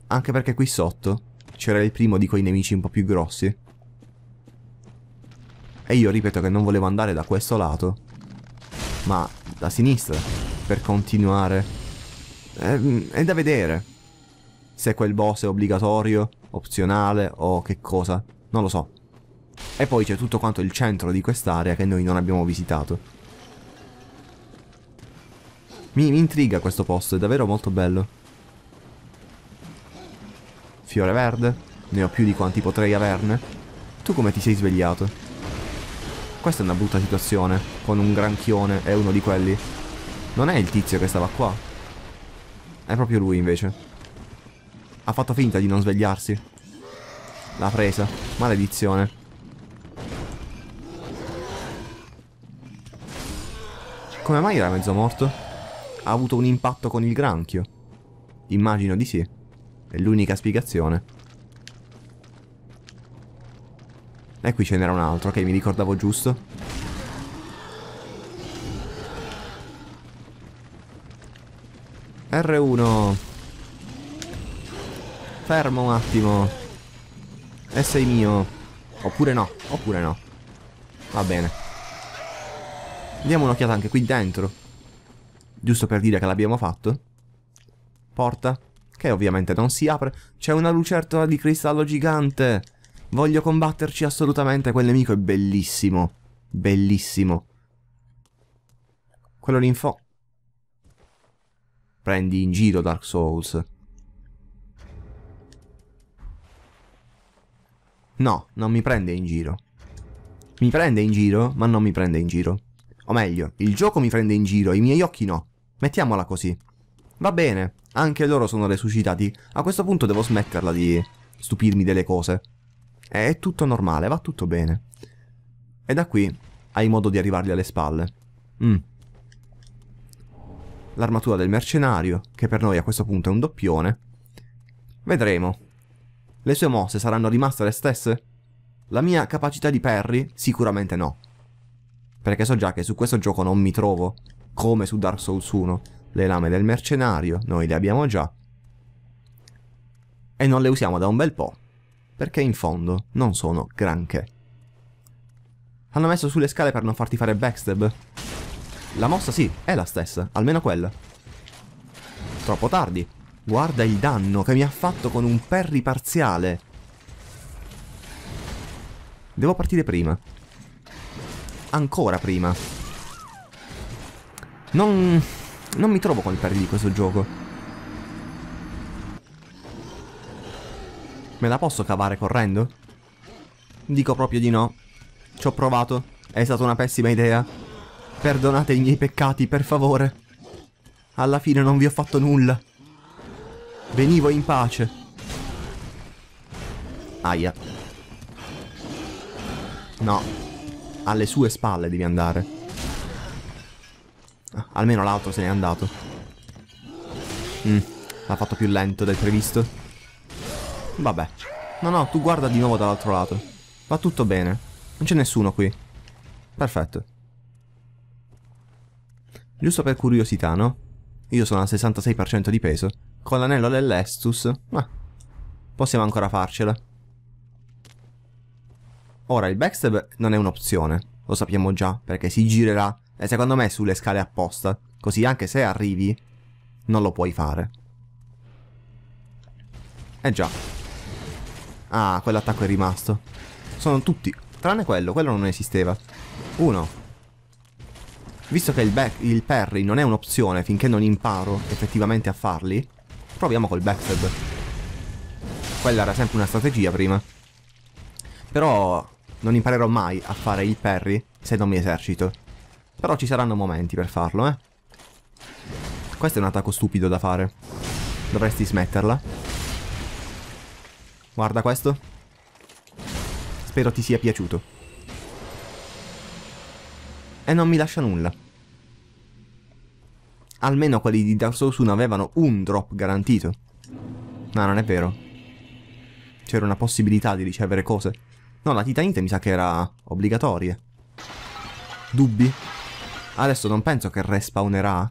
Anche perché qui sotto c'era il primo di quei nemici un po' più grossi. E io ripeto che non volevo andare da questo lato, ma da sinistra, per continuare. È, ehm, è da vedere se quel boss è obbligatorio, opzionale o che cosa, non lo so. E poi c'è tutto quanto il centro di quest'area che noi non abbiamo visitato. Mi, mi intriga questo posto, è davvero molto bello. Fiore verde. Ne ho più di quanti potrei averne. Tu come ti sei svegliato? Questa è una brutta situazione, con un granchione e uno di quelli. Non è il tizio che stava qua. È proprio lui invece. Ha fatto finta di non svegliarsi. L'ha presa. Maledizione. Come mai era mezzo morto? ha avuto un impatto con il granchio? Immagino di sì. È l'unica spiegazione. E qui ce n'era un altro, ok, mi ricordavo giusto. R1. Fermo un attimo. E sei mio. Oppure no, oppure no. Va bene. Diamo un'occhiata anche qui dentro giusto per dire che l'abbiamo fatto. Porta, che ovviamente non si apre. C'è una lucertola di cristallo gigante. Voglio combatterci assolutamente, quel nemico è bellissimo. Bellissimo. Quello l'info. Prendi in giro Dark Souls. No, non mi prende in giro. Mi prende in giro, ma non mi prende in giro. O meglio, il gioco mi prende in giro, i miei occhi no. Mettiamola così. Va bene, anche loro sono resuscitati. A questo punto devo smetterla di stupirmi delle cose. È tutto normale, va tutto bene. E da qui hai modo di arrivargli alle spalle. Mm. L'armatura del mercenario, che per noi a questo punto è un doppione. Vedremo. Le sue mosse saranno rimaste le stesse? La mia capacità di parry? Sicuramente no. Perché so già che su questo gioco non mi trovo come su Dark Souls 1. Le lame del mercenario, noi le abbiamo già. E non le usiamo da un bel po', perché in fondo non sono granché. Hanno messo sulle scale per non farti fare backstab? La mossa sì, è la stessa, almeno quella. Troppo tardi. Guarda il danno che mi ha fatto con un perri parziale. Devo partire prima. Ancora prima. Non, non mi trovo con pari di questo gioco. Me la posso cavare correndo? Dico proprio di no. Ci ho provato. È stata una pessima idea. Perdonate i miei peccati, per favore. Alla fine non vi ho fatto nulla. Venivo in pace. Aia. No. Alle sue spalle devi andare. Almeno l'altro se n'è andato. Mm, l'ha fatto più lento del previsto. Vabbè. No, no, tu guarda di nuovo dall'altro lato. Va tutto bene. Non c'è nessuno qui. Perfetto. Giusto per curiosità, no? Io sono al 66% di peso. Con l'anello dell'Estus, ma... Possiamo ancora farcela. Ora, il backstab non è un'opzione. Lo sappiamo già, perché si girerà e secondo me è sulle scale apposta, così anche se arrivi, non lo puoi fare. Eh già. Ah, quell'attacco è rimasto. Sono tutti, tranne quello, quello non esisteva. Uno. Visto che il, il parry non è un'opzione finché non imparo effettivamente a farli, proviamo col backstab. Quella era sempre una strategia prima. Però non imparerò mai a fare il parry se non mi esercito. Però ci saranno momenti per farlo, eh. Questo è un attacco stupido da fare. Dovresti smetterla. Guarda questo. Spero ti sia piaciuto. E non mi lascia nulla. Almeno quelli di Dark Souls 1 avevano un drop garantito. No, non è vero. C'era una possibilità di ricevere cose. No, la titanite mi sa che era obbligatoria. Dubbi? Adesso non penso che respawnerà.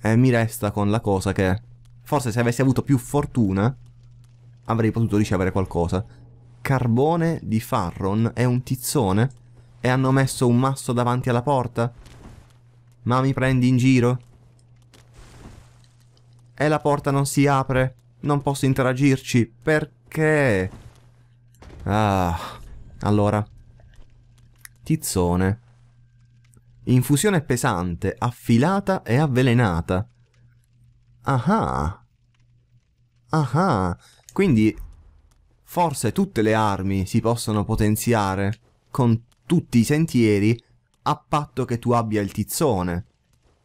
E eh, mi resta con la cosa che... Forse se avessi avuto più fortuna... Avrei potuto ricevere qualcosa. Carbone di Farron è un tizzone? E hanno messo un masso davanti alla porta? Ma mi prendi in giro? E la porta non si apre. Non posso interagirci. Perché? Ah... Allora... Tizzone. Infusione pesante, affilata e avvelenata. Ah ah. Quindi forse tutte le armi si possono potenziare con tutti i sentieri a patto che tu abbia il tizzone.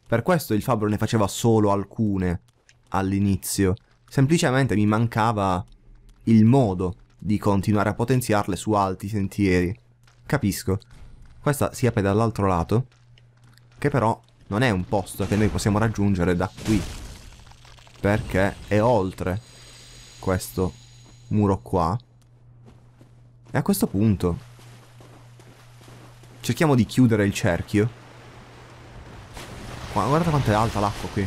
Per questo il fabbro ne faceva solo alcune all'inizio. Semplicemente mi mancava il modo di continuare a potenziarle su alti sentieri. Capisco. Questa si apre dall'altro lato. Che però non è un posto che noi possiamo raggiungere da qui. Perché è oltre questo muro qua. E a questo punto cerchiamo di chiudere il cerchio. guarda guardate quanto è alta l'acqua qui.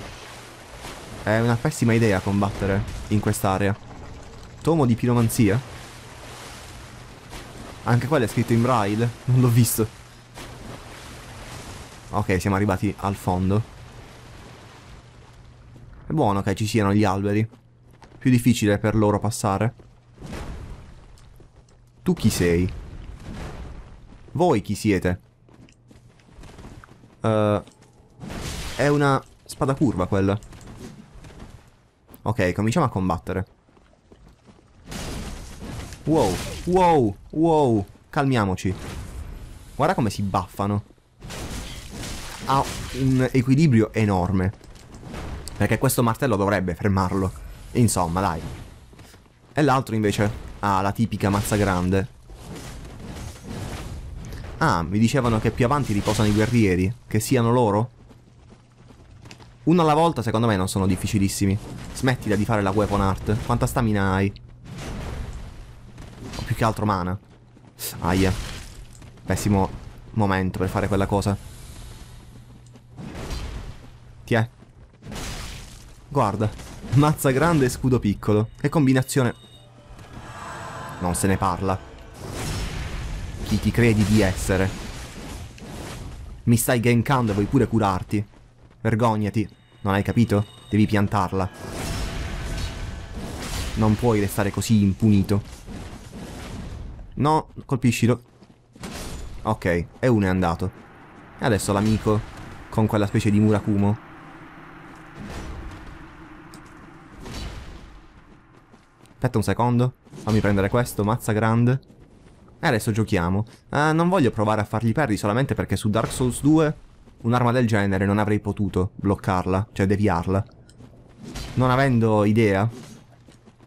È una pessima idea combattere in quest'area. Tomo di piromanzia? Anche quello è scritto in braille, non l'ho visto. Ok, siamo arrivati al fondo. È buono che ci siano gli alberi. Più difficile per loro passare. Tu chi sei? Voi chi siete? Uh, è una spada curva quella. Ok, cominciamo a combattere. Wow, wow, wow, calmiamoci. Guarda come si baffano ha un equilibrio enorme. Perché questo martello dovrebbe fermarlo. Insomma, dai. E l'altro invece ha la tipica mazza grande. Ah, mi dicevano che più avanti riposano i guerrieri. Che siano loro? Uno alla volta secondo me non sono difficilissimi. Smettila di fare la weapon art. Quanta stamina hai? Ho più che altro mana. Aia. Pessimo momento per fare quella cosa. Tiè. Guarda. Mazza grande e scudo piccolo. Che combinazione... Non se ne parla. Chi ti credi di essere? Mi stai gankando e vuoi pure curarti. Vergognati. Non hai capito? Devi piantarla. Non puoi restare così impunito. No, colpiscilo. Ok, e uno è andato. E adesso l'amico con quella specie di Murakumo Aspetta un secondo. Fammi prendere questo, mazza grande. E adesso giochiamo. Uh, non voglio provare a fargli perdi solamente perché su Dark Souls 2 un'arma del genere non avrei potuto bloccarla, cioè deviarla. Non avendo idea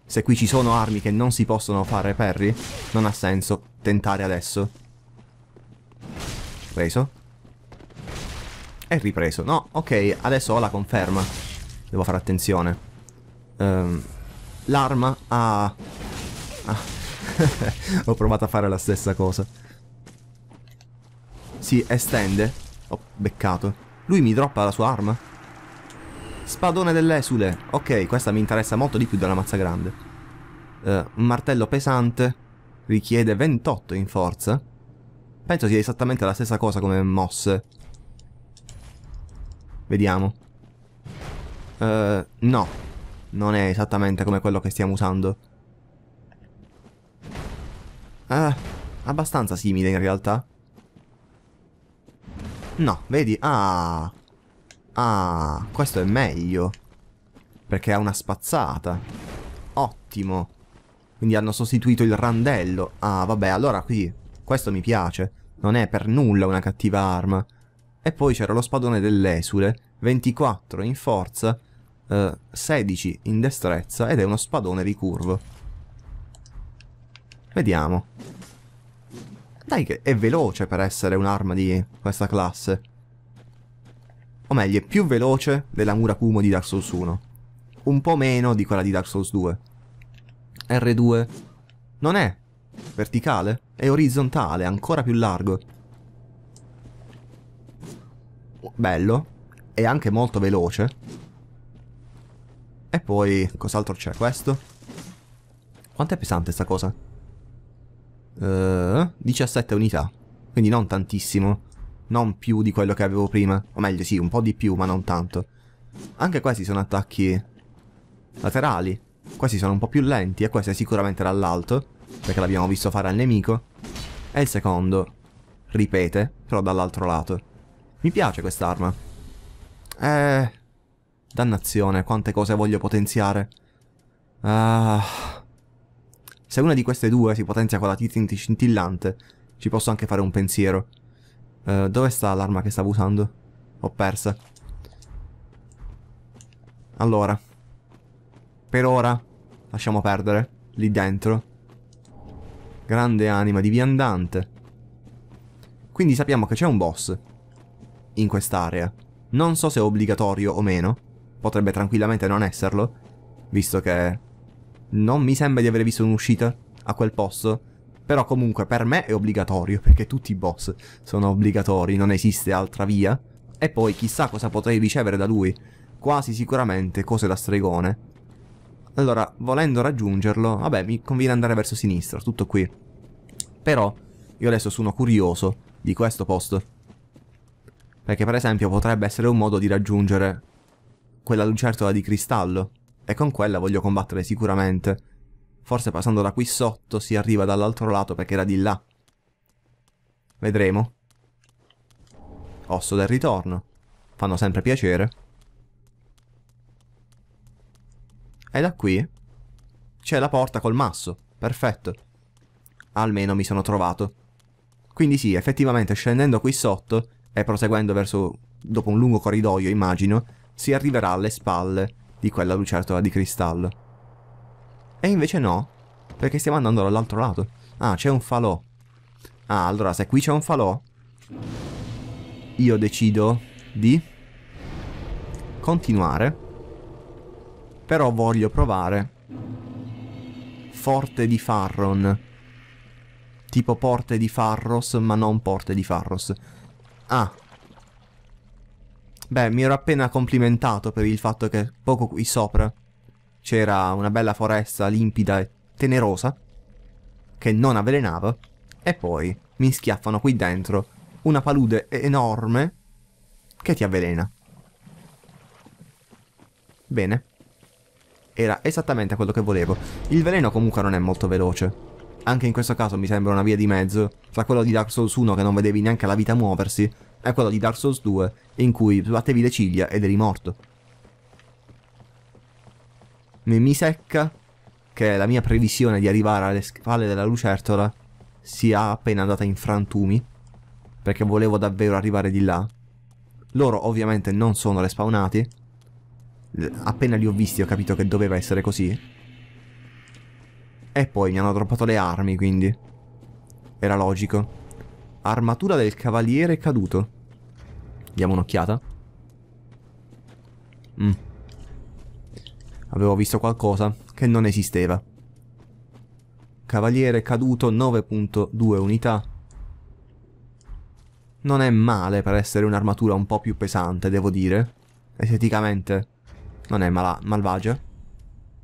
se qui ci sono armi che non si possono fare perry, non ha senso tentare adesso. Preso. E ripreso. No, ok, adesso ho la conferma. Devo fare attenzione. Ehm... Um, L'arma. Ah. ah. Ho provato a fare la stessa cosa. Si estende. oh, beccato. Lui mi droppa la sua arma. Spadone dell'esule. Ok, questa mi interessa molto di più della mazza grande. Uh, un martello pesante. Richiede 28 in forza. Penso sia esattamente la stessa cosa come mosse. Vediamo. Uh, no, non è esattamente come quello che stiamo usando. Eh, abbastanza simile in realtà. No, vedi? Ah! Ah, questo è meglio. Perché ha una spazzata. Ottimo. Quindi hanno sostituito il randello. Ah, vabbè, allora qui... Questo mi piace. Non è per nulla una cattiva arma. E poi c'era lo spadone dell'esule. 24 in forza 16 eh, in destrezza ed è uno spadone ricurvo. Vediamo. Dai che è veloce per essere un'arma di questa classe. O meglio, è più veloce della Murakumo di Dark Souls 1. Un po' meno di quella di Dark Souls 2. R2 non è verticale, è orizzontale, ancora più largo. Bello, è anche molto veloce, e poi, cos'altro c'è? Questo? Quanto è pesante sta cosa? Uh, eh, 17 unità. Quindi non tantissimo. Non più di quello che avevo prima. O meglio, sì, un po' di più, ma non tanto. Anche questi sono attacchi laterali. Questi sono un po' più lenti e questo è sicuramente dall'alto, perché l'abbiamo visto fare al nemico. E il secondo ripete, però dall'altro lato. Mi piace quest'arma. Eh... Dannazione, quante cose voglio potenziare. Ah. Se una di queste due si potenzia con la tinti scintillante, ci posso anche fare un pensiero. Uh, dove sta l'arma che stavo usando? Ho persa. Allora. Per ora, lasciamo perdere. Lì dentro. Grande anima di viandante. Quindi sappiamo che c'è un boss in quest'area. Non so se è obbligatorio o meno, potrebbe tranquillamente non esserlo, visto che non mi sembra di aver visto un'uscita a quel posto, però comunque per me è obbligatorio, perché tutti i boss sono obbligatori, non esiste altra via, e poi chissà cosa potrei ricevere da lui, quasi sicuramente cose da stregone. Allora, volendo raggiungerlo, vabbè, mi conviene andare verso sinistra, tutto qui. Però, io adesso sono curioso di questo posto. Perché per esempio potrebbe essere un modo di raggiungere quella lucertola di cristallo, e con quella voglio combattere sicuramente. Forse passando da qui sotto si arriva dall'altro lato perché era di là. Vedremo. Osso del ritorno. Fanno sempre piacere. E da qui c'è la porta col masso. Perfetto. Almeno mi sono trovato. Quindi sì, effettivamente scendendo qui sotto e proseguendo verso... dopo un lungo corridoio, immagino, si arriverà alle spalle di quella lucertola di cristallo. E invece no, perché stiamo andando dall'altro lato. Ah, c'è un falò. Ah, allora se qui c'è un falò, io decido di continuare. Però voglio provare Forte di Farron. Tipo Porte di Farros, ma non Porte di Farros. Ah, Beh, mi ero appena complimentato per il fatto che poco qui sopra c'era una bella foresta limpida e tenerosa che non avvelenava e poi mi schiaffano qui dentro una palude enorme che ti avvelena. Bene. Era esattamente quello che volevo. Il veleno comunque non è molto veloce. Anche in questo caso mi sembra una via di mezzo tra quello di Dark Souls 1 che non vedevi neanche la vita muoversi è quello di Dark Souls 2 in cui battevi le ciglia ed eri morto. Mi secca che la mia previsione di arrivare alle spalle della lucertola sia appena andata in frantumi perché volevo davvero arrivare di là. Loro ovviamente non sono respawnati. Appena li ho visti ho capito che doveva essere così. E poi mi hanno droppato le armi, quindi. Era logico. Armatura del cavaliere caduto. Diamo un'occhiata. Mm. Avevo visto qualcosa che non esisteva. Cavaliere caduto 9.2 unità. Non è male per essere un'armatura un po' più pesante, devo dire. Esteticamente non è mal malvagia.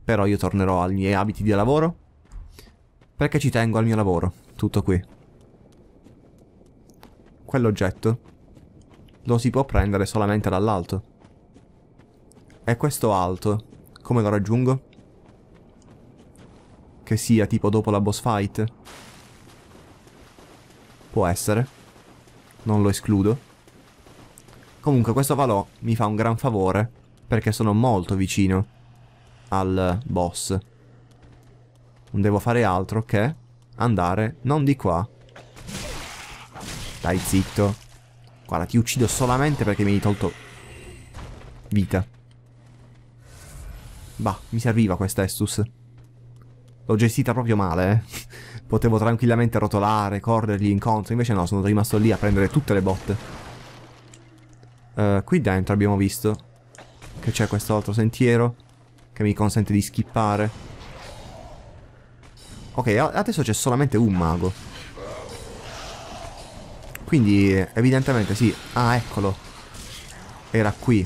Però io tornerò ai miei abiti di lavoro. Perché ci tengo al mio lavoro. Tutto qui. Quell'oggetto lo si può prendere solamente dall'alto. E questo alto, come lo raggiungo? Che sia tipo dopo la boss fight? Può essere. Non lo escludo. Comunque questo valò mi fa un gran favore, perché sono molto vicino al boss. Non devo fare altro che andare non di qua. Dai zitto. Guarda, ti uccido solamente perché mi hai tolto vita. Bah, mi serviva questa Estus. L'ho gestita proprio male, eh. Potevo tranquillamente rotolare, corrergli incontro, invece no, sono rimasto lì a prendere tutte le botte. Uh, qui dentro abbiamo visto che c'è questo altro sentiero che mi consente di skippare. Ok, adesso c'è solamente un mago. Quindi evidentemente sì. Ah, eccolo. Era qui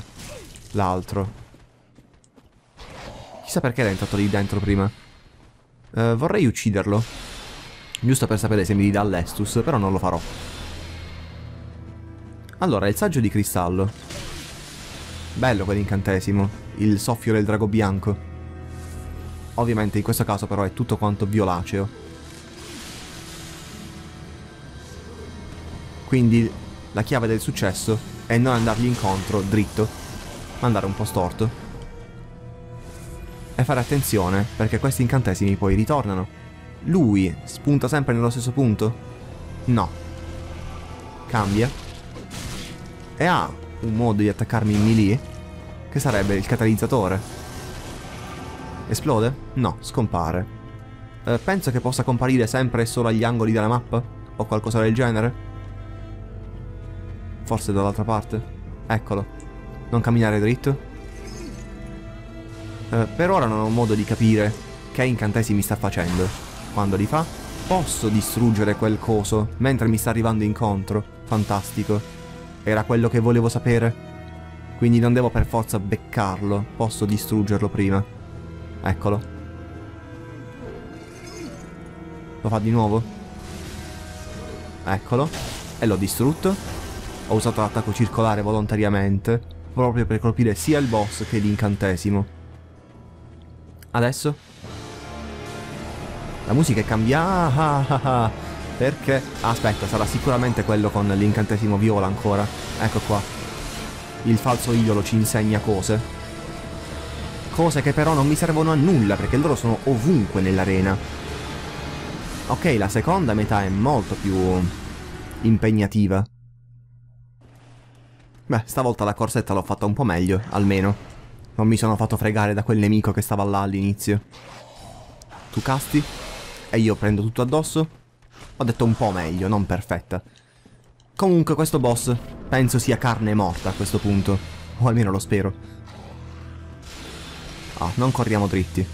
l'altro. Chissà perché era entrato lì dentro prima. Uh, vorrei ucciderlo. Giusto per sapere se mi dà l'estus, però non lo farò. Allora, il saggio di cristallo. Bello quell'incantesimo. Il soffio del drago bianco. Ovviamente in questo caso però è tutto quanto violaceo. Quindi la chiave del successo è non andargli incontro dritto, ma andare un po' storto. E fare attenzione, perché questi incantesimi poi ritornano. Lui spunta sempre nello stesso punto? No. Cambia. E ha un modo di attaccarmi in melee, che sarebbe il catalizzatore. Esplode? No, scompare. Eh, penso che possa comparire sempre solo agli angoli della mappa, o qualcosa del genere Forse dall'altra parte. Eccolo. Non camminare dritto. Eh, per ora non ho modo di capire che incantesimi sta facendo. Quando li fa, posso distruggere quel coso mentre mi sta arrivando incontro. Fantastico. Era quello che volevo sapere. Quindi non devo per forza beccarlo, posso distruggerlo prima. Eccolo. Lo fa di nuovo? Eccolo. E l'ho distrutto ho usato l'attacco circolare volontariamente, proprio per colpire sia il boss che l'incantesimo. Adesso? La musica è cambiata. Ah, ah, ah, perché? Aspetta, sarà sicuramente quello con l'incantesimo viola ancora. Ecco qua. Il falso idolo ci insegna cose. Cose che però non mi servono a nulla perché loro sono ovunque nell'arena. Ok, la seconda metà è molto più impegnativa. Beh, stavolta la corsetta l'ho fatta un po' meglio, almeno. Non mi sono fatto fregare da quel nemico che stava là all'inizio. Tu casti? E io prendo tutto addosso? Ho detto un po' meglio, non perfetta. Comunque questo boss penso sia carne morta a questo punto. O almeno lo spero. Ah, non corriamo dritti.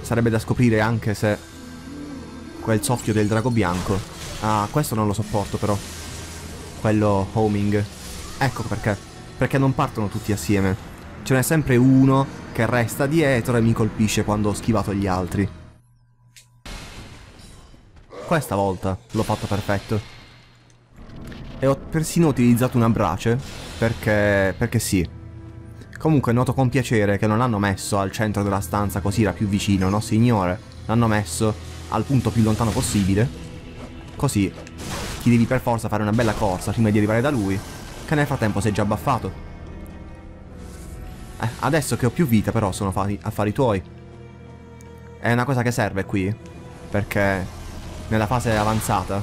Sarebbe da scoprire anche se quel soffio del drago bianco Ah, questo non lo sopporto però. Quello homing. Ecco perché. Perché non partono tutti assieme. Ce n'è sempre uno che resta dietro e mi colpisce quando ho schivato gli altri. Questa volta l'ho fatto perfetto. E ho persino utilizzato una brace, perché... perché sì. Comunque noto con piacere che non l'hanno messo al centro della stanza così era più vicino, no signore? L'hanno messo al punto più lontano possibile Così ti devi per forza fare una bella corsa prima di arrivare da lui, che nel frattempo sei già baffato. Eh, adesso che ho più vita però sono affari tuoi. È una cosa che serve qui, perché nella fase avanzata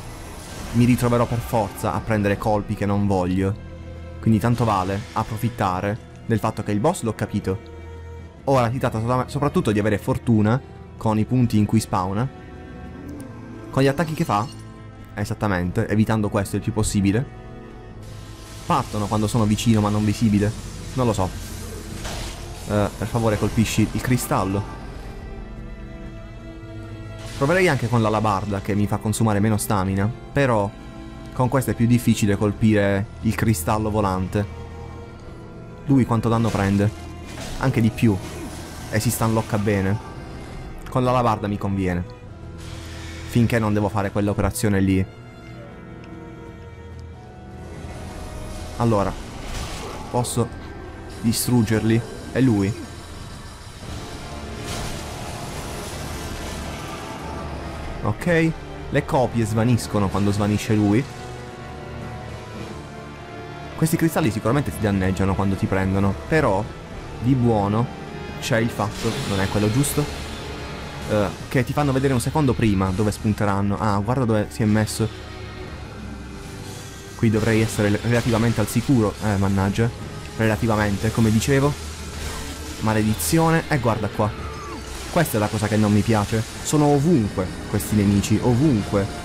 mi ritroverò per forza a prendere colpi che non voglio. Quindi tanto vale approfittare del fatto che il boss l'ho capito. Ora si tratta soprattutto di avere fortuna con i punti in cui spawna, con gli attacchi che fa Esattamente, evitando questo il più possibile. Partono quando sono vicino ma non visibile. Non lo so. Uh, per favore colpisci il cristallo. Proverei anche con l'alabarda che mi fa consumare meno stamina, però con questa è più difficile colpire il cristallo volante. Lui quanto danno prende? Anche di più. E si stanlocca bene. Con l'alabarda mi conviene finché non devo fare quell'operazione lì. Allora, posso distruggerli? È lui. Ok, le copie svaniscono quando svanisce lui. Questi cristalli sicuramente ti danneggiano quando ti prendono, però di buono c'è il fatto, non è quello giusto? Eh. che ti fanno vedere un secondo prima dove spunteranno. Ah, guarda dove si è messo. Qui dovrei essere relativamente al sicuro. Eh, mannaggia. Relativamente, come dicevo. Maledizione. E guarda qua. Questa è la cosa che non mi piace. Sono ovunque questi nemici, ovunque.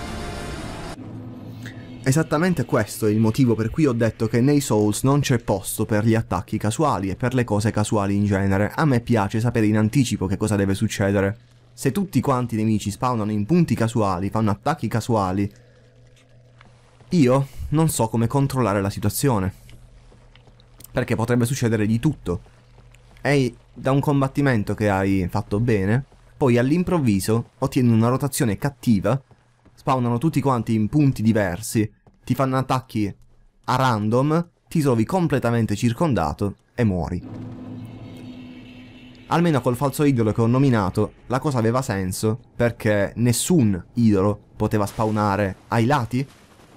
Esattamente questo è il motivo per cui ho detto che nei Souls non c'è posto per gli attacchi casuali e per le cose casuali in genere. A me piace sapere in anticipo che cosa deve succedere. Se tutti quanti i nemici spawnano in punti casuali, fanno attacchi casuali, io non so come controllare la situazione. Perché potrebbe succedere di tutto. Ehi, da un combattimento che hai fatto bene, poi all'improvviso ottieni una rotazione cattiva, spawnano tutti quanti in punti diversi, ti fanno attacchi a random, ti trovi completamente circondato e muori. Almeno col falso idolo che ho nominato, la cosa aveva senso perché nessun idolo poteva spawnare ai lati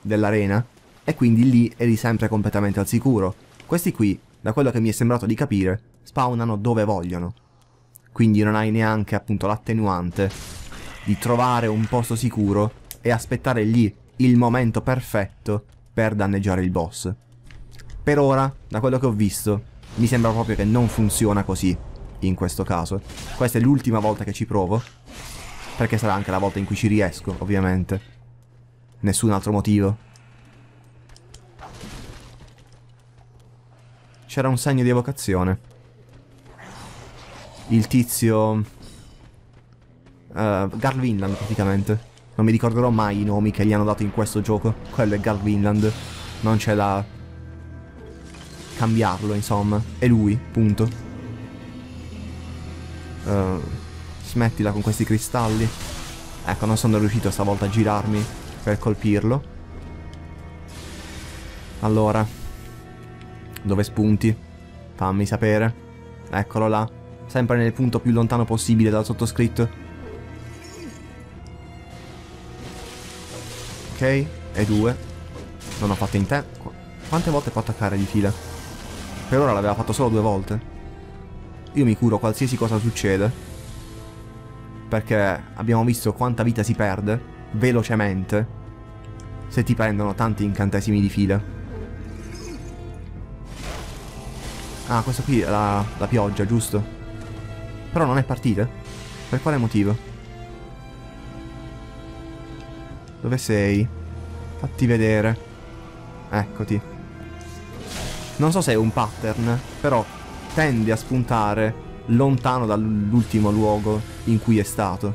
dell'arena e quindi lì eri sempre completamente al sicuro. Questi qui, da quello che mi è sembrato di capire, spawnano dove vogliono. Quindi non hai neanche appunto l'attenuante di trovare un posto sicuro e aspettare lì il momento perfetto per danneggiare il boss. Per ora, da quello che ho visto, mi sembra proprio che non funziona così in questo caso. Questa è l'ultima volta che ci provo, perché sarà anche la volta in cui ci riesco, ovviamente. Nessun altro motivo. C'era un segno di evocazione. Il tizio... Uh, eh, Garl praticamente. Non mi ricorderò mai i nomi che gli hanno dato in questo gioco. Quello è Garvinland. Non c'è da cambiarlo, insomma. È lui, punto. Uh, smettila con questi cristalli. Ecco, non sono riuscito stavolta a girarmi per colpirlo. Allora. Dove spunti? Fammi sapere. Eccolo là. Sempre nel punto più lontano possibile dal sottoscritto. Ok, e due. Non ho fatto in te. Quante volte può attaccare di fila? Per ora l'aveva fatto solo due volte io mi curo qualsiasi cosa succede. Perché abbiamo visto quanta vita si perde velocemente se ti prendono tanti incantesimi di fila. Ah, questa qui è la, la pioggia, giusto? Però non è partita? Per quale motivo? Dove sei? Fatti vedere. Eccoti. Non so se è un pattern, però tende a spuntare lontano dall'ultimo luogo in cui è stato.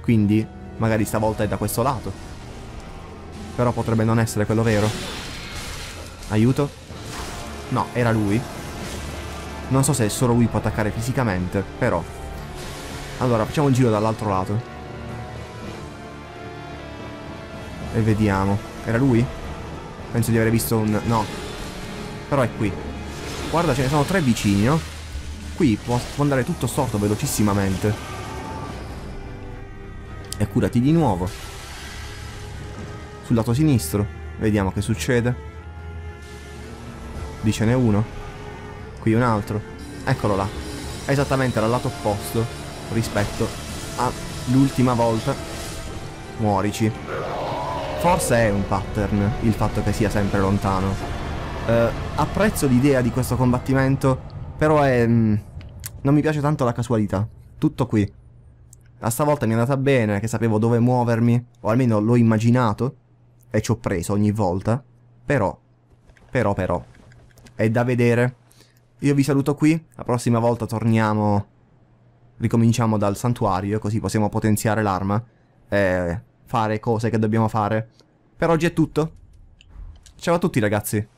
Quindi, magari stavolta è da questo lato. Però potrebbe non essere quello vero. Aiuto? No, era lui. Non so se solo lui può attaccare fisicamente, però. Allora, facciamo un giro dall'altro lato. E vediamo. Era lui? Penso di aver visto un... No. Però è qui. Guarda, ce ne sono tre vicini, no? Qui può, può andare tutto storto velocissimamente. E curati di nuovo. Sul lato sinistro. Vediamo che succede. Lì ce n'è uno. Qui un altro. Eccolo là. Esattamente dal lato opposto rispetto all'ultima volta. Muorici. Forse è un pattern il fatto che sia sempre lontano. Eh, apprezzo l'idea di questo combattimento, però è... Mh, mm, non mi piace tanto la casualità. Tutto qui. A stavolta mi è andata bene, che sapevo dove muovermi, o almeno l'ho immaginato, e ci ho preso ogni volta. Però, però, però, è da vedere. Io vi saluto qui, la prossima volta torniamo, ricominciamo dal santuario, così possiamo potenziare l'arma e fare cose che dobbiamo fare. Per oggi è tutto. Ciao a tutti ragazzi.